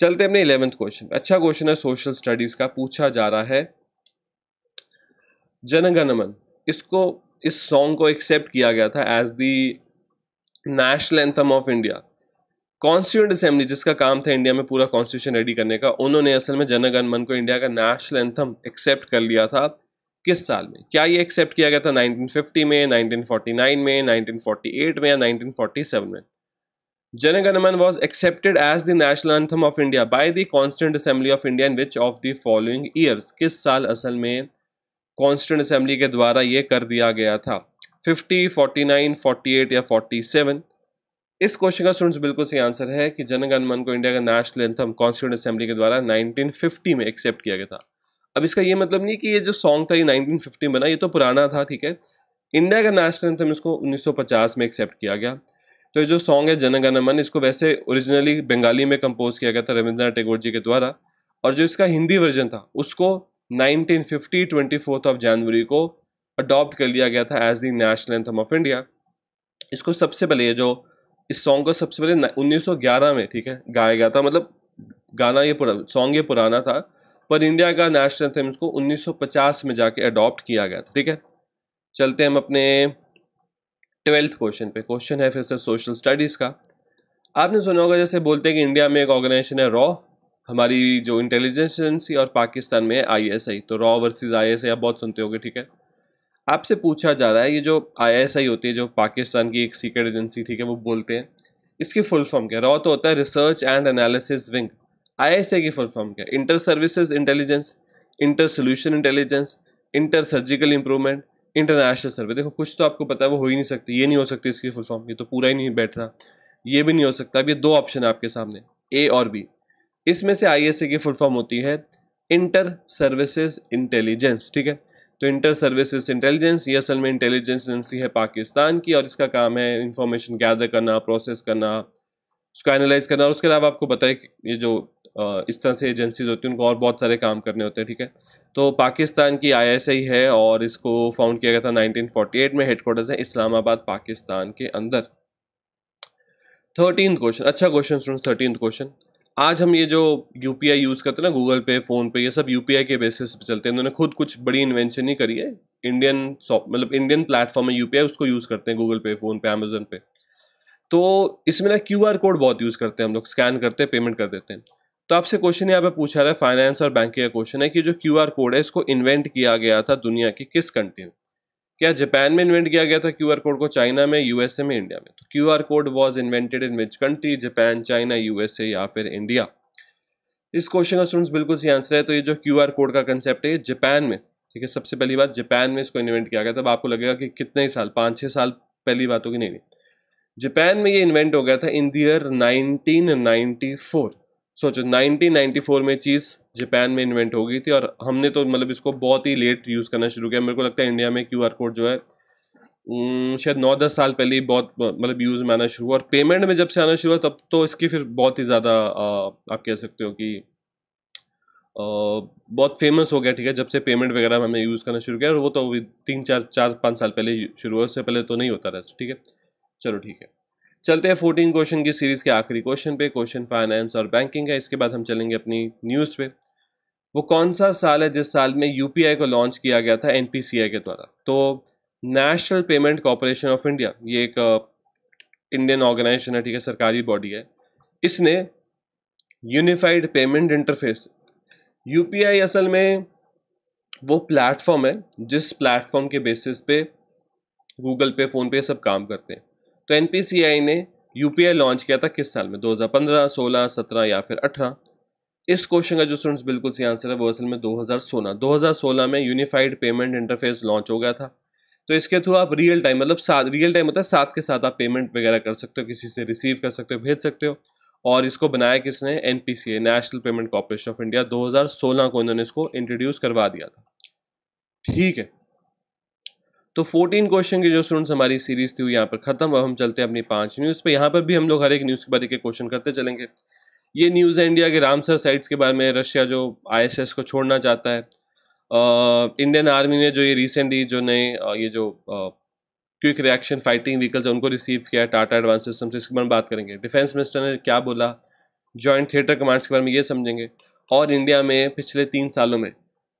A: चलते अपने इलेवेंथ क्वेश्चन अच्छा क्वेश्चन है सोशल स्टडीज़ का पूछा जा रहा है जनगणमन इसको इस सॉन्ग को एक्सेप्ट किया गया था as the national anthem of India constituent assembly जिसका काम था इंडिया में पूरा कॉन्स्टिट्यूशन रेडी करने का उन्होंने असल में जनगण मन को इंडिया का नेशनल एंथम एक्सेप्ट कर लिया था किस साल में क्या ये एक्सेप्ट किया गया था 1950 में 1949 में 1948 में या 1947 में Jana Gana Mana was accepted as the national anthem of India by the constituent assembly of India in which of the following years किस साल असल में कॉन्स्टिट्यूंट असेंबली के द्वारा ये कर दिया गया था फिफ्टी फोर्टी नाइन या फोर्टी इस क्वेश्चन का स्टूडेंट्स बिल्कुल सही आंसर है कि जनगणमन को इंडिया का नेशनल एंथम कॉन्स्टिट्यूट असेंबली के द्वारा 1950 में एक्सेप्ट किया गया था अब इसका ये मतलब नहीं कि ये जो सॉन्ग था ये 1950 में बना ये तो पुराना था ठीक है इंडिया का नेशनल एंथम इसको 1950 में एक्सेप्ट किया गया तो ये जो सॉन्ग है जनगणमन इसको वैसे ओरिजिनली बंगाली में कंपोज किया गया था रविंद्रनाथ टैगोर जी के द्वारा और जो इसका हिंदी वर्जन था उसको नाइनटीन फिफ्टी ऑफ जनवरी को अडॉप्ट कर लिया गया था as the national anthem of India इसको सबसे पहले ये जो इस सॉन्ग को सबसे पहले 1911 में ठीक है गाया गया था मतलब गाना ये सॉन्ग ये पुराना था पर इंडिया का नेशनल थे उसको 1950 में जाके अडॉप्ट किया गया था ठीक है चलते हम अपने ट्वेल्थ क्वेश्चन पे क्वेश्चन है फिर से सोशल स्टडीज़ का आपने सुना होगा जैसे बोलते हैं कि इंडिया में एक ऑर्गेनाइजेशन है रॉ हमारी जो इंटेलिजेंस एजेंसी और पाकिस्तान में है आई तो रॉ वर्सेज आई आप बहुत सुनते होगे ठीक है आपसे पूछा जा रहा है ये जो आईएसआई होती है जो पाकिस्तान की एक सीक्रेट एजेंसी ठीक है वो बोलते हैं इसकी फुल फॉर्म क्या रॉ तो होता है research and analysis wing ISI की फुल फॉर्म क्या inter services intelligence inter solution intelligence inter surgical improvement international survey देखो कुछ तो आपको पता है वो हो ही नहीं सकती ये नहीं हो सकती इसकी फुल फॉर्म ये तो पूरा ही नहीं बैठ रहा ये भी नहीं हो सकता अब ये दो ऑप्शन है आपके सामने ए और बी इसमें से आई की फुल फॉर्म होती है इंटर सर्विसेज इंटेलिजेंस ठीक है तो इंटर सर्विसेज इंटेलिजेंस ये असल में इंटेलिजेंस एजेंसी है पाकिस्तान की और इसका काम है इंफॉर्मेशन गैदर करना प्रोसेस करना उसको एनालाइज करना और उसके अलावा आपको बताए कि ये जो इस तरह से एजेंसीज होती हैं उनको और बहुत सारे काम करने होते हैं ठीक है तो पाकिस्तान की आई है और इसको फाउंड किया गया था 1948 में हेडकोार्टर्स है इस्लामाबाद पाकिस्तान के अंदर थर्टीन क्वेश्चन अच्छा क्वेश्चन स्टूडेंट्स थर्टीन क्वेश्चन आज हम ये जो यू पी आई यूज़ करते हैं ना गूगल पे फ़ोन पे ये सब यू पी आई के बेसिस पे चलते हैं इन्होंने खुद कुछ बड़ी इन्वेंशन नहीं करी है इंडियन सॉप मतलब इंडियन प्लेटफॉर्म है यू पी आई उसको यूज़ करते हैं गूगल पे फ़ोन पे अमेजोन पे तो इसमें ना क्यू आर कोड बहुत यूज़ करते हैं हम लोग स्कैन करते हैं पेमेंट कर देते हैं तो आपसे क्वेश्चन यहाँ पे पूछा रहा है फाइनेंस और बैंकिंग का क्वेश्चन है कि जो क्यू आर कोड है इसको इन्वेंट किया गया था दुनिया की किस कंट्री में क्या जापान में इन्वेंट किया गया था क्यूआर कोड को चाइना में यूएसए में इंडिया में तो QR code was invented in which country Japan China USA या फिर इंडिया इस क्वेश्चन का स्टूडेंट्स बिल्कुल सही आंसर है तो ये जो क्यूआर कोड का कंसेप्ट है ये जापान में ठीक है सबसे पहली बात जापान में इसको इन्वेंट किया गया तब आपको लगेगा कि कितने साल पाँच छः साल पहली बात होगी नहीं नहीं जापान में ये इन्वेंट हो गया था in the nineteen ninety four सोचो 1994 में चीज़ जापान में इन्वेंट हो गई थी और हमने तो मतलब इसको बहुत ही लेट यूज़ करना शुरू किया मेरे को लगता है इंडिया में क्यू कोड जो है शायद नौ दस साल पहले ही बहुत मतलब यूज़ में आना शुरू हुआ और पेमेंट में जब से आना शुरू हुआ तब तो इसकी फिर बहुत ही ज़्यादा आप कह सकते हो कि बहुत फेमस हो गया ठीक है जब से पेमेंट वगैरह हमने यूज़ करना शुरू किया और वो तो तीन चार चार पाँच साल पहले शुरू हुआ उससे पहले तो नहीं होता रहा ठीक है चलो ठीक है चलते हैं फोर्टीन क्वेश्चन की सीरीज़ के आखिरी क्वेश्चन पे क्वेश्चन फाइनेंस और बैंकिंग है इसके बाद हम चलेंगे अपनी न्यूज़ पे वो कौन सा साल है जिस साल में यूपीआई को लॉन्च किया गया था एन के द्वारा तो national payment corporation of India ये एक इंडियन uh, ऑर्गेनाइजेशन है ठीक है सरकारी बॉडी है इसने यूनिफाइड पेमेंट इंटरफेस यूपीआई असल में वो प्लेटफॉर्म है जिस प्लेटफॉर्म के बेसिस पे गूगल पे फोन पे सब काम करते हैं तो एन ने यू लॉन्च किया था किस साल में 2015, 16, 17 या फिर 18 इस क्वेश्चन का जो स्टूडेंट्स बिल्कुल सही आंसर है वो असल में 2016 2016 में यूनिफाइड पेमेंट इंटरफेस लॉन्च हो गया था तो इसके थ्रू आप रियल टाइम मतलब साथ रियल टाइम होता है साथ के साथ आप पेमेंट वगैरह कर सकते हो किसी से रिसीव कर सकते हो भेज सकते हो और इसको बनाया किसने N national payment corporation of India 2016 को इन्होंने इसको इंट्रोड्यूस करवा दिया था ठीक है तो 14 क्वेश्चन की जो स्टूडेंट्स हमारी सीरीज थी वो यहाँ पर खत्म अब हम चलते हैं अपनी पांच न्यूज़ पे यहाँ पर भी हम लोग हर एक न्यूज़ के बारे के क्वेश्चन करते चलेंगे ये न्यूज़ है इंडिया के रामसर साइट्स के बारे में रशिया जो आईएसएस को छोड़ना चाहता है इंडियन आर्मी ने जो ये रिसेंटली जो नए ये जो क्विक रिएक्शन फाइटिंग व्हीकल्स उनको रिसीव किया टाटा एडवांस सिस्टम से इसके बारे में बात करेंगे डिफेंस मिनिस्टर ने क्या बोला जॉइंट थिएटर कमांड्स के बारे में ये समझेंगे और इंडिया में पिछले तीन सालों में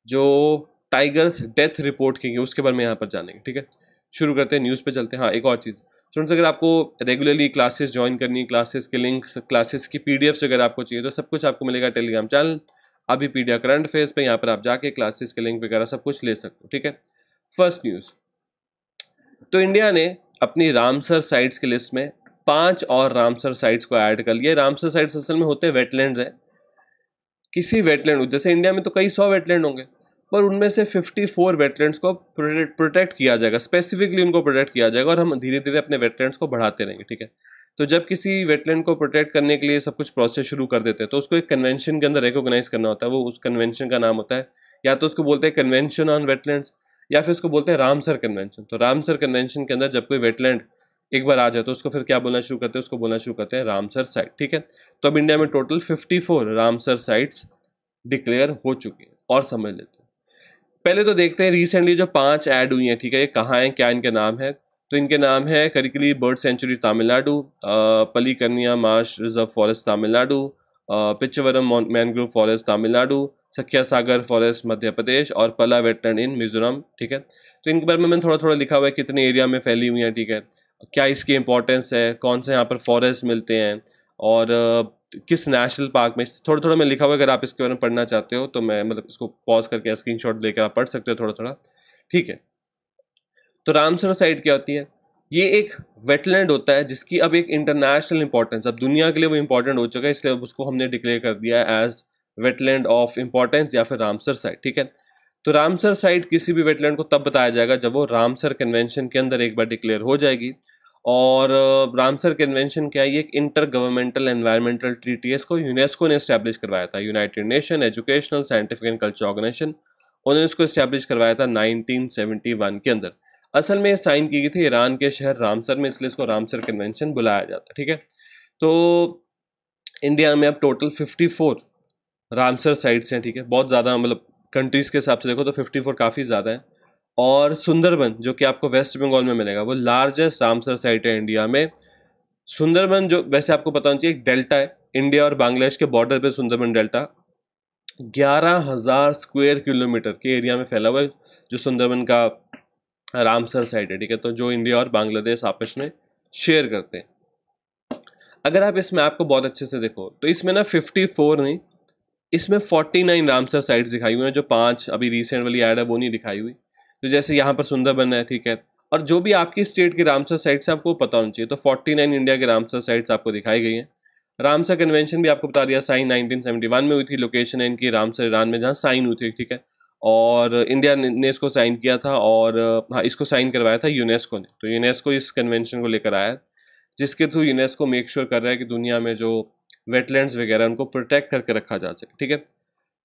A: जो टाइगर्स डेथ रिपोर्ट की उसके बारे में यहाँ पर जानेंगे ठीक है शुरू करते हैं न्यूज़ पे चलते हैं हाँ एक और चीज़ फ्रेंड्स अगर आपको रेगुलरली क्लासेस ज्वाइन करनी है क्लासेस के लिंक्स क्लासेस की पी अगर आपको चाहिए तो सब कुछ आपको मिलेगा टेलीग्राम चैनल अभी पी करंट फेज पर यहाँ पर आप जाके क्लासेस के लिंक वगैरह सब कुछ ले सकते हो ठीक है फर्स्ट न्यूज़ तो इंडिया ने अपनी रामसर साइट्स की लिस्ट में पांच और रामसर साइट्स को ऐड कर लिया रामसर साइट्स असल में होते हैं वेटलैंड्स हैं किसी वेटलैंड जैसे इंडिया में तो कई सौ वेटलैंड होंगे पर उनमें से 54 वेटलैंड्स को प्रोटेक्ट किया जाएगा स्पेसिफिकली उनको प्रोटेक्ट किया जाएगा और हम धीरे धीरे अपने वेटलैंड्स को बढ़ाते रहेंगे ठीक है तो जब किसी वेटलैंड को प्रोटेक्ट करने के लिए सब कुछ प्रोसेस शुरू कर देते हैं तो उसको एक कन्वेंशन के अंदर रिकोगनाइज करना होता है वो उस कन्वेंशन का नाम होता है या तो उसको बोलते हैं कन्वेंशन ऑन वेटलैंड्स या फिर उसको बोलते हैं रामसर कन्वेंशन तो रामसर कन्वेंशन के अंदर जब कोई वेटलैंड एक बार आ जाए तो उसको फिर क्या बोलना शुरू करते हैं उसको बोलना शुरू करते हैं रामसर साइट ठीक है तो अब इंडिया में टोटल 54 रामसर साइट्स डिक्लेयर हो चुके हैं और समझ लेते हैं पहले तो देखते हैं रिसेंटली जो पांच ऐड हुई हैं ठीक है ये कहाँ हैं क्या इनके नाम है तो इनके नाम है करिकली bird sanctuary Tamil Nadu Pallikaranai marsh reserve forest Tamil Nadu Pichavaram mangrove forest Tamil Nadu Sakhya Sagar forest मध्य प्रदेश और पला वेटन इन मिजोरम ठीक है तो इनके बारे में मैंने थोड़ा थोड़ा लिखा हुआ है कितने एरिया में फैली हुई हैं ठीक है क्या इसकी इंपॉर्टेंस है कौन से यहाँ पर फॉरेस्ट मिलते हैं और किस नेशनल पार्क में थोड़ा थोड़ा मैं लिखा हुआ अगर आप इसके बारे में पढ़ना चाहते हो तो मैं मतलब इसको पॉज करके स्क्रीन शॉट लेकर आप पढ़ सकते हो थोड़ा थोड़ा ठीक है तो रामसर साइड क्या होती है ये एक वेटलैंड होता है जिसकी अब एक इंटरनेशनल इंपॉर्टेंस अब दुनिया के लिए वो इंपॉर्टेंट हो चुका है इसलिए अब उसको हमने डिक्लेयर कर दिया एज वेटलैंड ऑफ इंपॉर्टेंस या फिर रामसर साइट ठीक है तो रामसर साइट किसी भी वेटलैंड को तब बताया जाएगा जब वो रामसर कन्वेंशन के अंदर एक बार डिक्लेयर हो जाएगी और रामसर कन्वेंशन क्या है ये एक इंटर गवर्नमेंटल एनवायरमेंटल ट्रीटी है इसको यूनेस्को ने इस्टेब्लिश करवाया था united nation educational scientific and culture organization उन्होंने इसको इस्टेब्लिश करवाया था 1971 के अंदर असल में ये साइन की गई थी ईरान के शहर रामसर में इसलिए इसको रामसर कन्वेंशन बुलाया जाता ठीक है तो इंडिया में अब टोटल फोर रामसर साइट्स हैं ठीक है बहुत ज़्यादा मतलब कंट्रीज़ के हिसाब से देखो तो फोर काफ़ी ज़्यादा है और सुंदरबन जो कि आपको वेस्ट बंगाल में मिलेगा वो लार्जेस्ट रामसर साइट है इंडिया में सुंदरबन जो वैसे आपको पता होना चाहिए एक डेल्टा है इंडिया और बांग्लादेश के बॉर्डर पे सुंदरबन डेल्टा ग्यारह हज़ार स्क्वेयर किलोमीटर के एरिया में फैला हुआ है जो सुंदरबन का रामसर साइट है ठीक है तो जो इंडिया और बांग्लादेश आपस में शेयर करते हैं अगर आप इस मैप को बहुत अच्छे से देखो तो इसमें ना फिफ्टी नहीं इसमें नाइन रामसर साइट्स दिखाई हुई हैं जो पाँच अभी रिसेंट वाली एड है वो नहीं दिखाई हुई तो जैसे यहाँ पर सुंदरबन है ठीक है और जो भी आपकी स्टेट की रामसर साइट्स आपको पता होनी चाहिए तो 49 इंडिया के रामसर साइट्स आपको दिखाई गई हैं रामसर कन्वेंशन भी आपको बता दिया साइन 1971 में हुई थी लोकेशन है इनकी रामसर ईरान में जहाँ साइन हुई थी ठीक है और इंडिया ने इसको साइन किया था और हाँ इसको साइन करवाया था यूनेस्को ने तो यूनेस्को इस कन्वेंशन को लेकर आया जिसके थ्रू यूनेस्को मेक श्योर कर रहा है कि दुनिया में जो वेटलैंड्स वगैरह उनको प्रोटेक्ट करके रखा जा सके ठीक है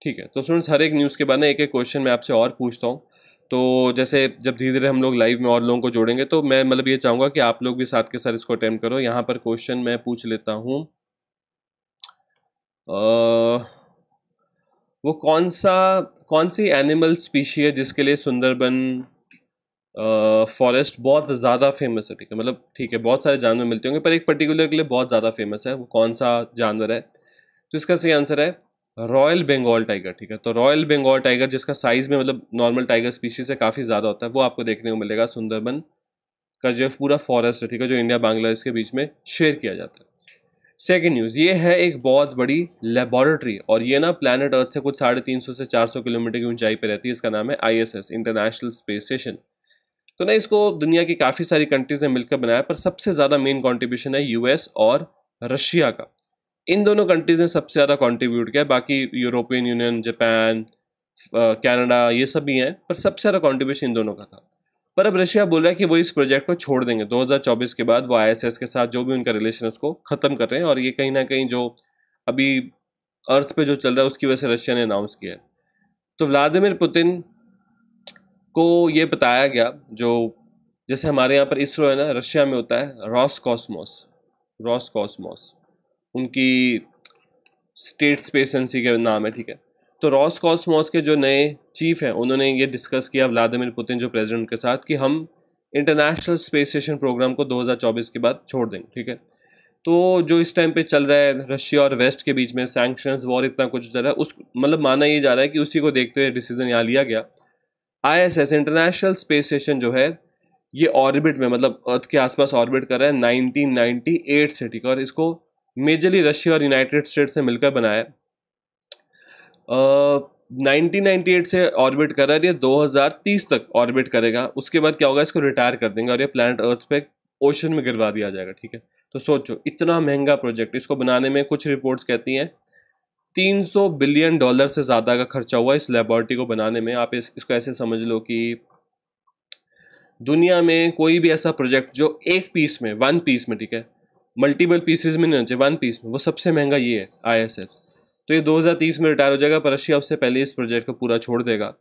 A: ठीक है तो स्टूडेंट्स हर एक न्यूज़ के बाद ना एक एक क्वेश्चन मैं आपसे और पूछता हूँ तो जैसे जब धीरे धीरे हम लोग लाइव में और लोगों को जोड़ेंगे तो मैं मतलब ये चाहूँगा कि आप लोग भी साथ के साथ इसको अटैम्प्ट करो यहाँ पर क्वेश्चन मैं पूछ लेता हूँ वो कौन सा कौन सी एनिमल स्पीशी है जिसके लिए सुंदरबन फॉरेस्ट बहुत ज़्यादा फेमस है ठीक है मतलब ठीक है बहुत सारे जानवर मिलते होंगे पर एक पर्टिकुलर के लिए बहुत ज़्यादा फेमस है वो कौन सा जानवर है तो इसका सही आंसर है रॉयल बंगाल टाइगर ठीक है तो रॉयल बंगाल टाइगर जिसका साइज़ में मतलब नॉर्मल टाइगर स्पीशीज़ से काफ़ी ज़्यादा होता है वो आपको देखने को मिलेगा सुंदरबन का जो पूरा फॉरेस्ट है ठीक है जो इंडिया बांग्लादेश के बीच में शेयर किया जाता है सेकेंड न्यूज़ ये है एक बहुत बड़ी लेबॉरेटरी और ये ना प्लानट अर्थ से कुछ साढ़े तीन सौ से चार सौ किलोमीटर की ऊंचाई पर रहती है इसका नाम है I S S international space station तो ना इसको दुनिया की काफ़ी सारी कंट्रीज़ ने मिलकर बनाया पर सबसे ज़्यादा मेन कॉन्ट्रीब्यूशन है यूएस और रशिया का इन दोनों कंट्रीज़ ने सबसे ज़्यादा कंट्रीब्यूट किया बाकी यूरोपियन यूनियन जापान कनाडा ये सब भी हैं पर सबसे ज़्यादा कंट्रीब्यूशन इन दोनों का था पर अब रशिया बोला है कि वो इस प्रोजेक्ट को छोड़ देंगे 2024 के बाद वो आई के साथ जो भी उनका रिलेशन उसको ख़त्म कर रहे हैं और ये कहीं ना कहीं जो अभी अर्थ पे जो चल रहा है उसकी वजह से रशिया ने अनाउंस किया है तो व्लादिमिर पुतिन को ये बताया गया जो जैसे हमारे यहाँ पर इसरो है ना रशिया में होता है रॉस कॉस्मोस रॉस कॉस्मोस उनकी स्टेट स्पेस एजेंसी के नाम है ठीक है तो रॉस कॉस्मोस के जो नए चीफ हैं उन्होंने ये डिस्कस किया व्लादिमिर पुतिन जो प्रेसिडेंट के साथ कि हम इंटरनेशनल स्पेस स्टेशन प्रोग्राम को 2024 के बाद छोड़ देंगे ठीक है तो जो इस टाइम पे चल रहा है रशिया और वेस्ट के बीच में सैंक्शंस वॉर इतना कुछ चल रहा है उस मतलब माना ये जा रहा है कि उसी को देखते हुए डिसीजन यहाँ लिया गया आई इंटरनेशनल स्पेस स्टेशन जो है ये ऑर्बिट में मतलब अर्थ के आसपास ऑर्बिट कर रहा है 1998 से ठीक है और इसको मेजरली रशिया और यूनाइटेड स्टेट से मिलकर बनाया नाइनटीन uh, 1998 से ऑर्बिट कर रहा है ये 2030 तक ऑर्बिट करेगा उसके बाद क्या होगा इसको रिटायर कर देंगे और ये प्लानट अर्थ पे ओशन में गिरवा दिया जाएगा ठीक है तो सोचो इतना महंगा प्रोजेक्ट इसको बनाने में कुछ रिपोर्ट्स कहती हैं 300 बिलियन डॉलर से ज़्यादा का खर्चा हुआ इस लेबॉर्ट्री को बनाने में आप इस, इसको ऐसे समझ लो कि दुनिया में कोई भी ऐसा प्रोजेक्ट जो एक पीस में वन पीस में ठीक है मल्टीपल पीसेज में नहीं होना चाहिए वन पीस में वो सबसे महंगा ये है आई तो ये 2030 में रिटायर हो जाएगा पर रशिया उससे पहले इस प्रोजेक्ट को पूरा छोड़ देगा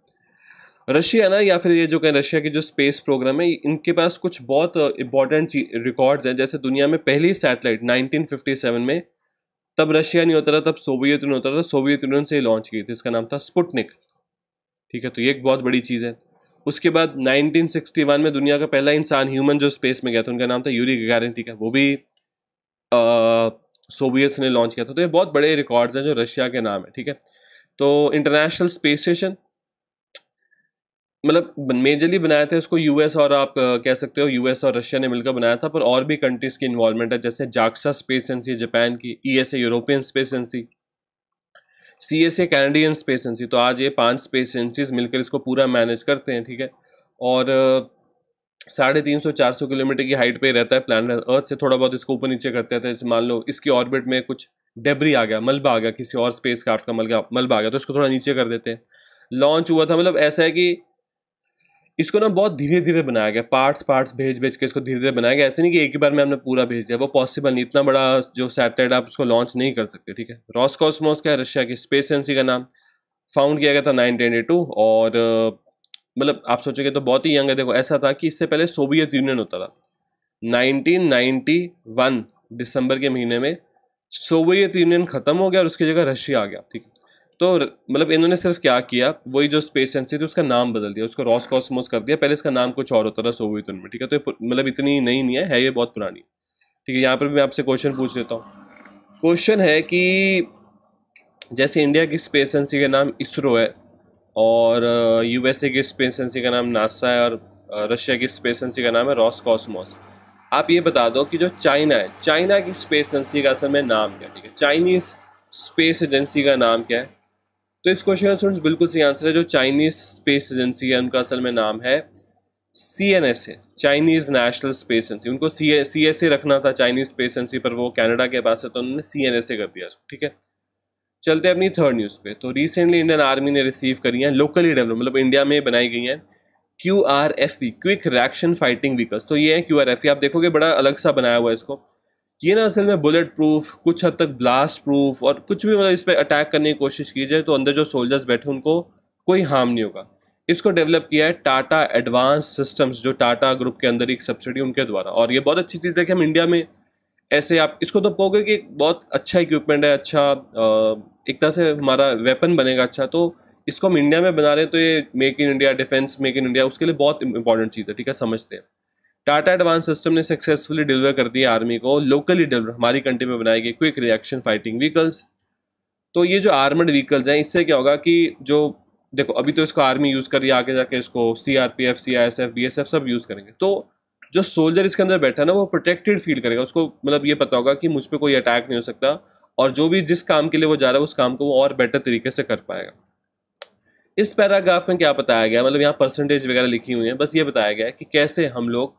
A: रशिया ना या फिर ये जो कहें रशिया की जो स्पेस प्रोग्राम है इनके पास कुछ बहुत इंपॉर्टेंट रिकॉर्ड्स हैं जैसे दुनिया में पहली सैटेलाइट 1957 में तब रशिया नहीं होता था तब सोवियत यूनियन होता था सोवियत तो यूनियन से लॉन्च की थी इसका नाम था स्पुटनिक ठीक है तो ये एक बहुत बड़ी चीज़ है उसके बाद 1961 में दुनिया का पहला इंसान ह्यूमन जो स्पेस में गया था उनका नाम था यूरी गगारिन ठीक है वो भी सोवियत्स ने लॉन्च किया था तो ये बहुत बड़े रिकॉर्ड्स हैं जो रशिया के नाम है ठीक है तो इंटरनेशनल स्पेस स्टेशन मतलब मेजरली बनाया था इसको यूएस और आप कह सकते हो यूएस और रशिया ने मिलकर बनाया था पर और भी कंट्रीज़ की इन्वॉल्वमेंट है जैसे जाक्सा स्पेस एजेंसी जापान की E S A European space agency C S A Canadian space agency तो आज ये पांच स्पेस एजेंसीज मिलकर इसको पूरा मैनेज करते हैं ठीक है और साढ़े तीन सौ चार सौ किलोमीटर की हाइट पे रहता है प्लान अर्थ से थोड़ा बहुत इसको ऊपर नीचे करते हैं जैसे तो मान लो इसकी ऑर्बिट में कुछ डेबरी आ गया मलबा आ गया किसी और स्पेस क्राफ्ट का मलबा मलबा आ गया तो इसको थोड़ा नीचे कर देते हैं लॉन्च हुआ था मतलब ऐसा है कि इसको ना बहुत धीरे धीरे बनाया गया पार्ट्स पार्ट्स भेज भेज के इसको धीरे धीरे बनाया गया ऐसे नहीं कि एक ही बार में हमने पूरा भेज दिया वो पॉसिबल नहीं इतना बड़ा जो सैटेलाइट आप उसको लॉन्च नहीं कर सकते ठीक है कॉस्मोस का है रशिया की स्पेस एजेंसी का नाम फाउंड किया गया था नाइनटीन और मतलब आप सोचोगे तो बहुत ही यंग है देखो ऐसा था कि इससे पहले सोवियत यूनियन होता था 1991 दिसंबर के महीने में सोवियत यूनियन ख़त्म हो गया और उसकी जगह रशिया आ गया ठीक है तो मतलब इन्होंने सिर्फ क्या किया वही जो स्पेस एजेंसी थी उसका नाम बदल दिया उसको रॉस कॉस्मोस कर दिया पहले इसका नाम कुछ और होता था सोवियत यूनियन में ठीक है तो मतलब इतनी नई नहीं है, है ये बहुत पुरानी ठीक है यहाँ पर मैं आपसे क्वेश्चन पूछ लेता हूँ क्वेश्चन है कि जैसे इंडिया की स्पेस एजेंसी का नाम इसरो है और यूएसए की स्पेस एजेंसी का नाम नासा है और रशिया की स्पेस एजेंसी का नाम है रॉस कॉस्मोस आप ये बता दो कि जो चाइना है चाइना की स्पेस एजेंसी का असल में नाम क्या है ठीक है चाइनीज़ स्पेस एजेंसी का नाम क्या है तो इस क्वेश्चन का स्टूडेंट्स बिल्कुल सही आंसर है जो चाइनीज़ स्पेस एजेंसी है उनका असल में नाम है C N S A Chinese national space agency उनको सी सी एस ए रखना था चाइनीज़ स्पेस एजेंसी पर वो कनाडा के पास है तो उन्होंने सी एन एस ए कर दिया ठीक है चलते हैं अपनी थर्ड न्यूज़ पे तो रिसेंटली इंडियन आर्मी ने रिसीव करी हैं लोकली डेवलप मतलब इंडिया में बनाई गई हैं Q R F E quick reaction fighting vehicles तो ये है क्यू आर एफ ई आप देखोगे बड़ा अलग सा बनाया हुआ है इसको ये ना असल में बुलेट प्रूफ कुछ हद तक ब्लास्ट प्रूफ और कुछ भी मतलब इस पर अटैक करने की कोशिश की जाए तो अंदर जो सोल्जर्स बैठे उनको कोई हार्म नहीं होगा इसको डेवलप किया है टाटा एडवांस सिस्टम्स जो टाटा ग्रुप के अंदर एक सब्सिडी उनके द्वारा और ये बहुत अच्छी चीज़ है कि हम इंडिया में ऐसे आप इसको तो कहोगे कि बहुत अच्छा इक्विपमेंट है अच्छा एक तरह से हमारा वेपन बनेगा अच्छा तो इसको हम इंडिया में बना रहे हैं तो ये make in India defence make in India उसके लिए बहुत इंपॉर्टेंट चीज़ है ठीक है समझते हैं टाटा एडवांस सिस्टम ने सक्सेसफुली डिलीवर कर दिया आर्मी को लोकली डिलीवर हमारी कंट्री में बनाई गई क्विक रिएक्शन फाइटिंग व्हीकल्स तो ये जो आर्मड व्हीकल्स हैं इससे क्या होगा कि जो देखो अभी तो इसको आर्मी यूज़ कर रही है आगे जाके इसको C R P F C I S F B S F सब यूज़ करेंगे तो जो सोल्जर इसके अंदर बैठा ना वो प्रोटेक्टेड फील करेगा उसको मतलब ये पता होगा कि मुझ पर कोई अटैक नहीं हो सकता और जो भी जिस काम के लिए वो जा रहा है उस काम को वो और बेटर तरीके से कर पाएगा इस पैराग्राफ में क्या बताया गया मतलब यहाँ परसेंटेज वगैरह लिखी हुई है बस ये बताया गया है कि कैसे हम लोग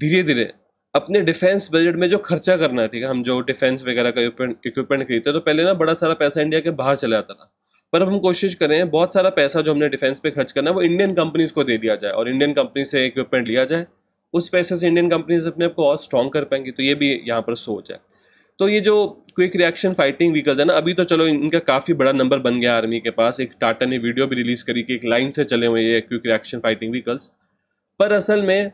A: धीरे धीरे अपने डिफेंस बजट में जो खर्चा करना है ठीक है हम जो डिफेंस वगैरह का इक्विपमेंट खरीदते तो पहले ना बड़ा सारा पैसा इंडिया के बाहर चला जाता था पर हम कोशिश करें बहुत सारा पैसा जो हमने डिफेंस पे खर्च करना है वो इंडियन कंपनीज को दे दिया जाए और इंडियन कंपनी से इक्विपमेंट लिया जाए उस पैसे से इंडियन कंपनीज अपने आप को और स्ट्रॉन्ग कर पाएंगी तो ये भी यहाँ पर सोच है तो ये जो क्विक रिएक्शन फाइटिंग व्हीकल्स है ना अभी तो चलो इनका काफ़ी बड़ा नंबर बन गया आर्मी के पास एक टाटा ने वीडियो भी रिलीज़ करी कि एक लाइन से चले हुए ये क्विक रिएक्शन फाइटिंग व्हीकल्स पर असल में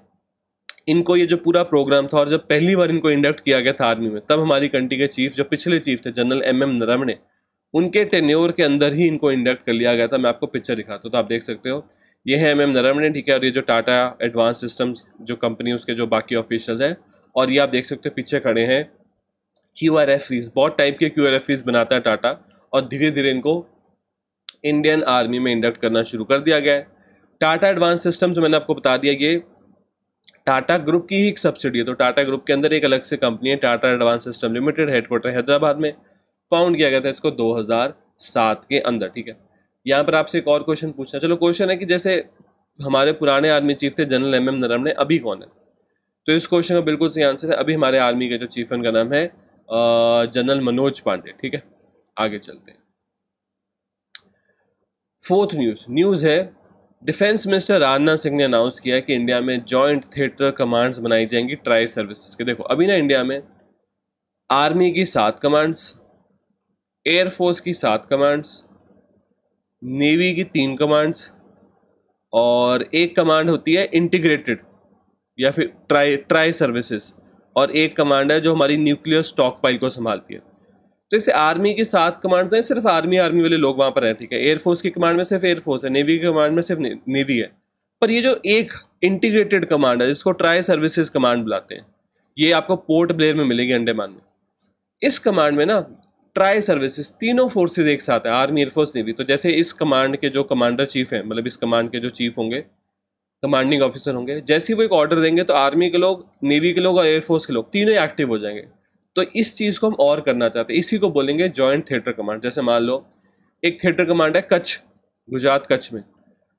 A: इनको ये जो पूरा प्रोग्राम था और जब पहली बार इनको इंडक्ट किया गया था आर्मी में तब हमारी कंट्री के चीफ जो पिछले चीफ थे जनरल एम एम नरवणे उनके टेन्योर के अंदर ही इनको इंडक्ट कर लिया गया था मैं आपको पिक्चर दिखाता हूँ तो आप देख सकते हो ये है एम एम ने ठीक है और ये जो टाटा एडवांस सिस्टम्स जो कंपनी उसके जो बाकी ऑफिशियल्स हैं और ये आप देख सकते हो पीछे खड़े हैं क्यू आर एफ ईज बहुत टाइप के क्यू आर एफ ईज बनाता है टाटा और धीरे धीरे इनको इंडियन आर्मी में इंडक्ट करना शुरू कर दिया गया है टाटा एडवांस सिस्टम्स मैंने आपको बता दिया ये टाटा ग्रुप की ही एक सब्सिडी है तो टाटा ग्रुप के अंदर एक अलग से कंपनी है Tata advance system limited headquarter Hyderabad में फाउंड किया गया था इसको दो के अंदर ठीक है यहाँ पर आपसे एक और क्वेश्चन पूछना चलो क्वेश्चन है कि जैसे हमारे पुराने आर्मी चीफ थे जनरल एम एम नरवणे अभी कौन है तो इस क्वेश्चन का बिल्कुल सही आंसर है अभी हमारे आर्मी के जो चीफ का नाम है जनरल मनोज पांडे ठीक है आगे चलते हैं फोर्थ न्यूज़ न्यूज़ है डिफेंस मिनिस्टर राजनाथ सिंह ने अनाउंस किया कि इंडिया में जॉइंट थिएटर कमांड्स बनाई जाएंगी ट्राई सर्विसेज के देखो अभी ना इंडिया में आर्मी की सात कमांड्स एयरफोर्स की सात कमांड्स नेवी की तीन कमांड्स और एक कमांड होती है इंटीग्रेटेड या फिर ट्राई ट्राई सर्विसेज और एक कमांड है जो हमारी न्यूक्लियर स्टॉक पाइल को संभालती है तो इसे आर्मी की सात कमांड्स हैं सिर्फ आर्मी आर्मी वाले लोग वहाँ पर हैं ठीक है एयरफोर्स की कमांड में सिर्फ एयरफोर्स है नेवी की कमांड में सिर्फ ने, नेवी है पर ये जो एक इंटीग्रेटेड कमांड है जिसको ट्राई सर्विसेज कमांड बुलाते हैं ये आपको पोर्ट ब्लेयर में मिलेगी अंडेमान में इस कमांड में ना ट्राई सर्विसेज तीनों फोर्सेज एक साथ है आर्मी एयरफोर्स नेवी तो जैसे इस कमांड के जो कमांडर चीफ हैं मतलब इस कमांड के जो चीफ होंगे कमांडिंग ऑफिसर होंगे जैसे ही वो एक ऑर्डर देंगे तो आर्मी के लोग नेवी के लोग और एयरफोर्स के लोग तीनों ही एक्टिव हो जाएंगे तो इस चीज़ को हम और करना चाहते हैं इसी को बोलेंगे जॉइंट थिएटर कमांड जैसे मान लो एक थिएटर कमांड है कच्छ गुजरात कच्छ में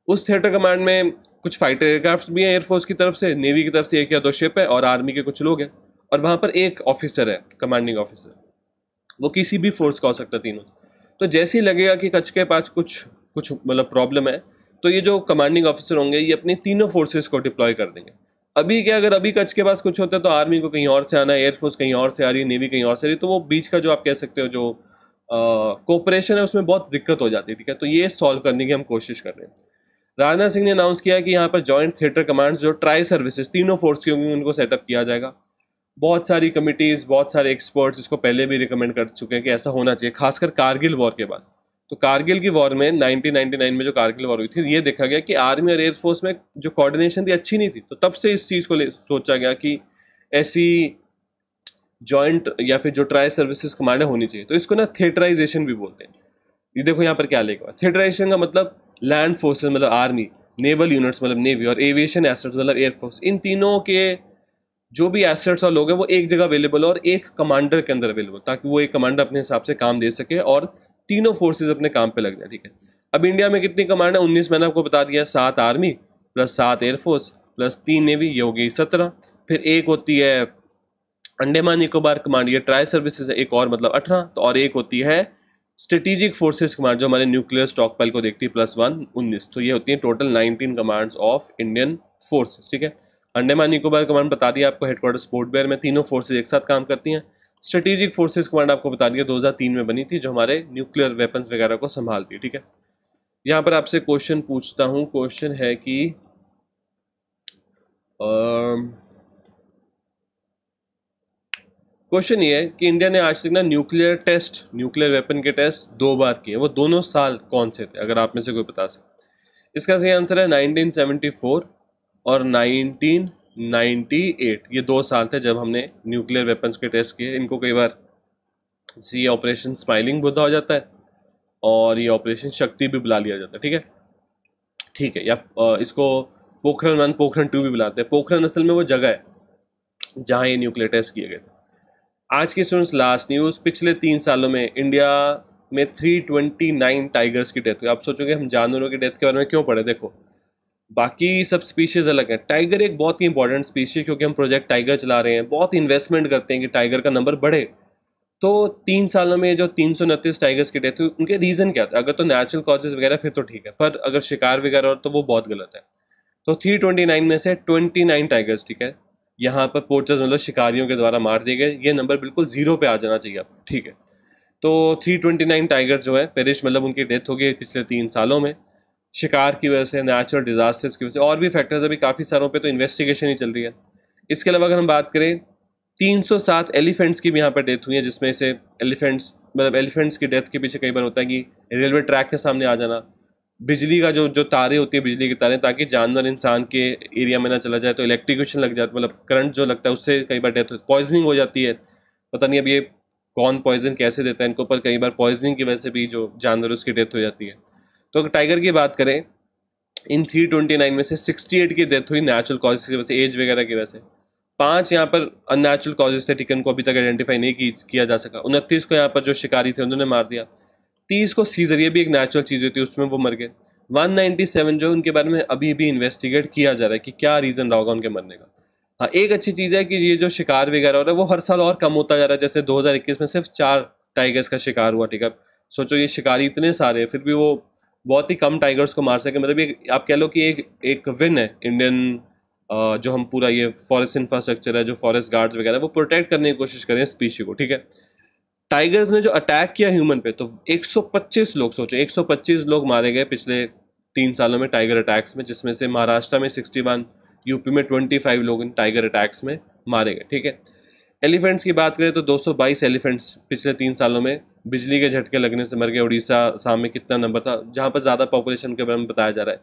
A: उस थिएटर कमांड में कुछ फाइटर एयरक्राफ्ट भी हैं एयरफोर्स की तरफ से नेवी की तरफ से एक या दो शिप है और आर्मी के कुछ लोग हैं और वहाँ पर एक ऑफिसर है कमांडिंग ऑफिसर वो किसी भी फोर्स का हो सकता है तीनों तो जैसे ही लगेगा कि कच्छ के पास कुछ कुछ मतलब प्रॉब्लम है तो ये जो कमांडिंग ऑफिसर होंगे ये अपनी तीनों फोर्सेस को डिप्लॉय कर देंगे अभी क्या अगर अभी कच्छ के पास कुछ होता है तो आर्मी को कहीं और से आना है एयरफोर्स कहीं और से आ रही है नेवी कहीं और से आ रही है तो वो बीच का जो आप कह सकते हो जो कोऑपरेशन है उसमें बहुत दिक्कत हो जाती है ठीक है तो ये सॉल्व करने की हम कोशिश कर रहे हैं राजनाथ सिंह ने अनाउंस किया कि यहाँ पर जॉइंट थिएटर कमांड्स जो ट्राई सर्विसेज तीनों फोर्स की होंगी उनको सेटअप किया जाएगा बहुत सारी कमिटीज़ बहुत सारे एक्सपर्ट्स इसको पहले भी रिकमेंड कर चुके हैं कि ऐसा होना चाहिए खासकर कारगिल वॉर के बाद तो कारगिल की वॉर में 1999 में जो कारगिल वॉर हुई थी ये देखा गया कि आर्मी और एयरफोर्स में जो कोऑर्डिनेशन थी अच्छी नहीं थी तो तब से इस चीज़ को सोचा गया कि ऐसी जॉइंट या फिर जो ट्राई सर्विसेज कमांडर होनी चाहिए तो इसको ना थिएटराइजेशन भी बोलते हैं ये देखो यहाँ पर क्या लिखा थिएटराइजेशन का मतलब लैंड फोर्सेज मतलब आर्मी नेवल यूनिट्स मतलब नेवी और एविएशन एसेट्स मतलब एयरफोर्स इन तीनों के जो भी एसेट्स और लोग हैं वो एक जगह अवेलेबल हो और एक कमांडर के अंदर अवेलेबल ताकि वो एक कमांडर अपने हिसाब से काम दे सके और तीनों फोर्सेज अपने काम पे लग जाए ठीक है अब इंडिया में कितनी कमांड है उन्नीस मैंने आपको बता दिया सात आर्मी प्लस सात एयरफोर्स प्लस तीन नेवी ये हो गई सत्रह फिर एक होती है अंडेमान निकोबार कमांड ये ट्राई सर्विसेज है एक और मतलब अठारह तो और एक होती है स्ट्रेटेजिक फोर्सेज कमांड जो हमारे न्यूक्लियर स्टॉक पैल को देखती है प्लस वन उन्नीस तो ये होती है total nineteen commands of Indian forces ठीक है अंडेमान निकोबार कमांड बता दिया आपको हेडक्वार्टर पोर्टबेयर में तीनों फोर्सेज एक साथ काम करती हैं स्ट्रेटेजिक फोर्सेज कमांड आपको बता दिया 2003 में बनी थी जो हमारे न्यूक्लियर वेपन्स वगैरह को संभालती है ठीक है यहाँ पर आपसे क्वेश्चन पूछता हूँ क्वेश्चन है कि क्वेश्चन ये है कि इंडिया ने आज तक ना न्यूक्लियर टेस्ट न्यूक्लियर वेपन के टेस्ट दो बार किए वो दोनों साल कौन से थे अगर आप में से कोई बता सकते इसका सही आंसर है 1974 और 1998 ये दो साल थे जब हमने न्यूक्लियर वेपन्स के टेस्ट किए इनको कई बार ये ऑपरेशन स्माइलिंग बुद्धा हो जाता है और ये ऑपरेशन शक्ति भी बुला लिया जाता है ठीक है ठीक है या इसको पोखरण वन पोखरण टू भी बुलाते हैं पोखरण असल में वो जगह है जहाँ ये न्यूक्लियर टेस्ट किए गए थे आज के स्टूडेंट्स लास्ट न्यूज़ पिछले तीन सालों में इंडिया में 329 टाइगर्स की डेथ हुई आप सोचोगे हम जानवरों की डेथ के बारे में क्यों पढ़े देखो बाकी सब स्पीशीज़ अलग है टाइगर एक बहुत ही इंपॉर्टेंट स्पीशीज है क्योंकि हम प्रोजेक्ट टाइगर चला रहे हैं बहुत इन्वेस्टमेंट करते हैं कि टाइगर का नंबर बढ़े तो तीन सालों में जो तीन सौ उनतीस टाइगर्स की डेथ हुई उनके रीज़न क्या था अगर तो नेचुरल कॉजेज़ वगैरह फिर तो ठीक है पर अगर शिकार वगैरह हो तो वो बहुत गलत है तो थ्री ट्वेंटी नाइन में से ट्वेंटी नाइन टाइगर्स ठीक है यहाँ पर पोर्चर्स मतलब शिकारियों के द्वारा मार दिए गए ये नंबर बिल्कुल ज़ीरो पे आ जाना चाहिए ठीक है तो थ्री ट्वेंटी नाइन टाइगर जो है पेरिश मतलब उनकी डेथ हो गई पिछले तीन सालों में शिकार की वजह से नेचुरल डिज़ास्टर्स की वजह से और भी फैक्टर्स अभी काफ़ी सारों पे तो इन्वेस्टिगेशन ही चल रही है इसके अलावा अगर हम बात करें 307 एलिफेंट्स की भी यहाँ पर डेथ हुई है जिसमें से एलिफेंट्स मतलब एलिफेंट्स की डेथ के पीछे कई बार होता है कि रेलवे ट्रैक के सामने आ जाना बिजली का जो जो तारे होती है बिजली की तारे ताकि जानवर इंसान के एरिया में ना चला जाए तो इलेक्ट्रिक्यूशन लग जाता मतलब करंट जो लगता है उससे कई बार डेथ है पॉइजनिंग हो जाती है पता नहीं अब ये कौन पॉइजन कैसे देता है इनको पर कई बार पॉइजनिंग की वजह से भी जो जानवर उसकी डेथ हो जाती है तो अगर टाइगर की बात करें इन थ्री ट्वेंटी नाइन में से सिक्सटी एट की डेथ हुई नेचुरल कॉजेज की वजह से एज वगैरह की वजह से पांच यहाँ पर अननेचुरल कॉजेज थे टिकन को अभी तक आइडेंटिफाई नहीं की, किया जा सका उनतीस को यहाँ पर जो शिकारी थे उन्होंने मार दिया तीस को सीजर ये भी एक नेचुरल चीज़ हुई थी उसमें वो मर गए वन सेवन जो उनके बारे में अभी भी इन्वेस्टिगेट किया जा रहा है कि क्या रीज़न रहा होगा उनके मरने का हाँ एक अच्छी चीज़ है कि ये जो शिकार वगैरह हो रहा है वो हर साल और कम होता जा रहा है जैसे दो में सिर्फ चार टाइगर्स का शिकार हुआ ठीक है सोचो ये शिकारी इतने सारे फिर भी वो बहुत ही कम टाइगर्स को मार सके मतलब ये आप कह लो कि एक एक विन है इंडियन जो हम पूरा ये फॉरेस्ट इंफ्रास्ट्रक्चर है जो फॉरेस्ट गार्ड्स वगैरह वो प्रोटेक्ट करने की कोशिश करें स्पीशी को ठीक है टाइगर्स ने जो अटैक किया ह्यूमन पे तो 125 लोग सोचो 125 लोग मारे गए पिछले तीन सालों में टाइगर अटैक्स में जिसमें से महाराष्ट्र में सिक्सटी यूपी में ट्वेंटी लोग इन टाइगर अटैक्स में मारे गए ठीक है एलिफेंट्स की बात करें तो 222 एलिफेंट्स पिछले तीन सालों में बिजली के झटके लगने से मर गए उड़ीसा साम में कितना नंबर था जहाँ पर ज़्यादा पॉपुलेशन के बारे में बताया जा रहा है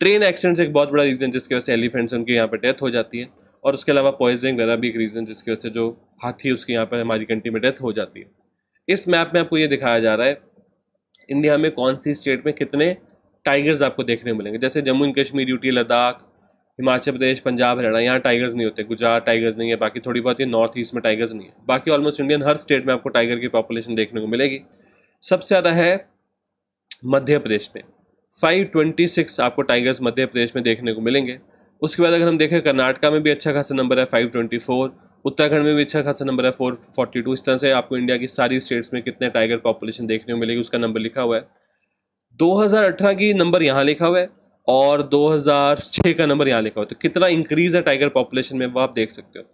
A: ट्रेन एक्सीडेंट्स एक बहुत बड़ा रीज़न जिसकी वजह से एलिफेंट्स उनके यहाँ पर डेथ हो जाती है और उसके अलावा पॉइजनिंग वगैरह भी एक रीज़न जिसकी वजह से जो हाथी उसके यहाँ पर हमारी कंट्री में डेथ हो जाती है इस मैप में आपको ये दिखाया जा रहा है इंडिया में कौन सी स्टेट में कितने टाइगर्स आपको देखने मिलेंगे जैसे जम्मू एंड कश्मीर यूटी लद्दाख हिमाचल प्रदेश पंजाब हरियाणा यहाँ टाइगर्स नहीं होते गुजरात टाइगर्स नहीं है बाकी थोड़ी बहुत ये नॉर्थ ईस्ट में टाइगर्स नहीं है बाकी ऑलमोस्ट इंडियन हर स्टेट में आपको टाइगर की पॉपुलेशन देखने को मिलेगी सबसे ज़्यादा है मध्य प्रदेश में 526 आपको टाइगर्स मध्य प्रदेश में देखने को मिलेंगे उसके बाद अगर हम देखें कर्नाटका में भी अच्छा खासा नंबर है 524 उत्तराखंड में भी अच्छा खासा नंबर है 442 इस तरह से आपको इंडिया की सारी स्टेट्स में कितने टाइगर पॉपुलेशन देखने को मिलेगी उसका नंबर लिखा हुआ है 2018 की नंबर यहाँ लिखा हुआ है और 2006 का नंबर यहाँ लिखा हुआ तो कितना इंक्रीज है टाइगर पॉपुलेशन में वो आप देख सकते हो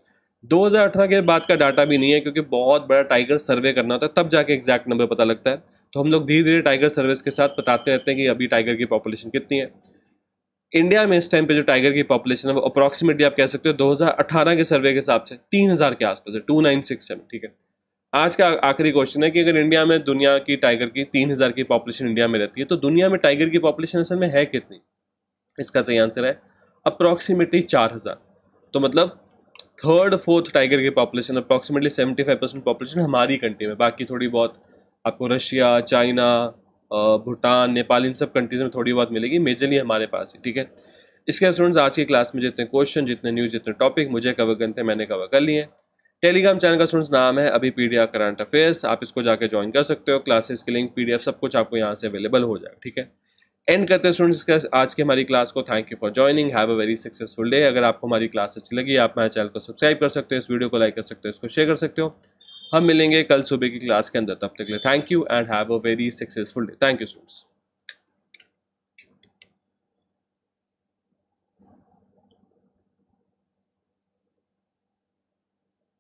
A: 2018 के बाद का डाटा भी नहीं है क्योंकि बहुत बड़ा टाइगर सर्वे करना होता है तब जाके एग्जैक्ट नंबर पता लगता है तो हम लोग धीरे धीरे टाइगर सर्विस के साथ बताते रहते हैं कि अभी टाइगर की पॉपुलेशन कितनी है इंडिया में इस टाइम पे जो टाइगर की पॉपुलेशन है वो अप्रॉक्सीमेटली आप कह सकते हो 2018 के सर्वे के हिसाब से 3000 के आसपास है टू नाइन सिक्स सेवन ठीक है आज का आखिरी क्वेश्चन है कि अगर इंडिया में दुनिया की टाइगर की 3000 की पॉपुलेशन इंडिया में रहती है तो दुनिया में टाइगर की पॉपुलेशन असल में है कितनी इसका सही तो आंसर है अप्रॉक्सीमेटली चार हज़ार तो मतलब थर्ड फोर्थ टाइगर की population approximately seventy five percent population हमारी कंट्री में बाकी थोड़ी बहुत आपको रशिया चाइना भूटान नेपाल इन सब कंट्रीज़ में थोड़ी बहुत मिलेगी मेजरली हमारे पास ही ठीक है इसके स्टूडेंट्स आज की क्लास में जितने क्वेश्चन जितने न्यूज़ जितने टॉपिक मुझे कवर करते हैं मैंने कवर कर लिए टेलीग्राम चैनल का स्टूडेंट्स नाम है अभी पी डी करंट अफेयर्स आप इसको जाकर ज्वाइन कर सकते हो क्लासेस के लिंक पी सब कुछ आपको यहाँ से अवेलेबल हो जाएगा ठीक है एंड करते हैं स्टूडेंट्स के आज के हमारी क्लास को thank you for joining have a very successful day अगर आपको हमारी क्लास अच्छी लगी आप हमारे चैनल को सब्सक्राइब कर सकते हो इस वीडियो को लाइक कर सकते हो इसको शेयर कर सकते हो हम मिलेंगे कल सुबह की क्लास के अंदर तब तक के लिए thank you and have a very successful day thank you students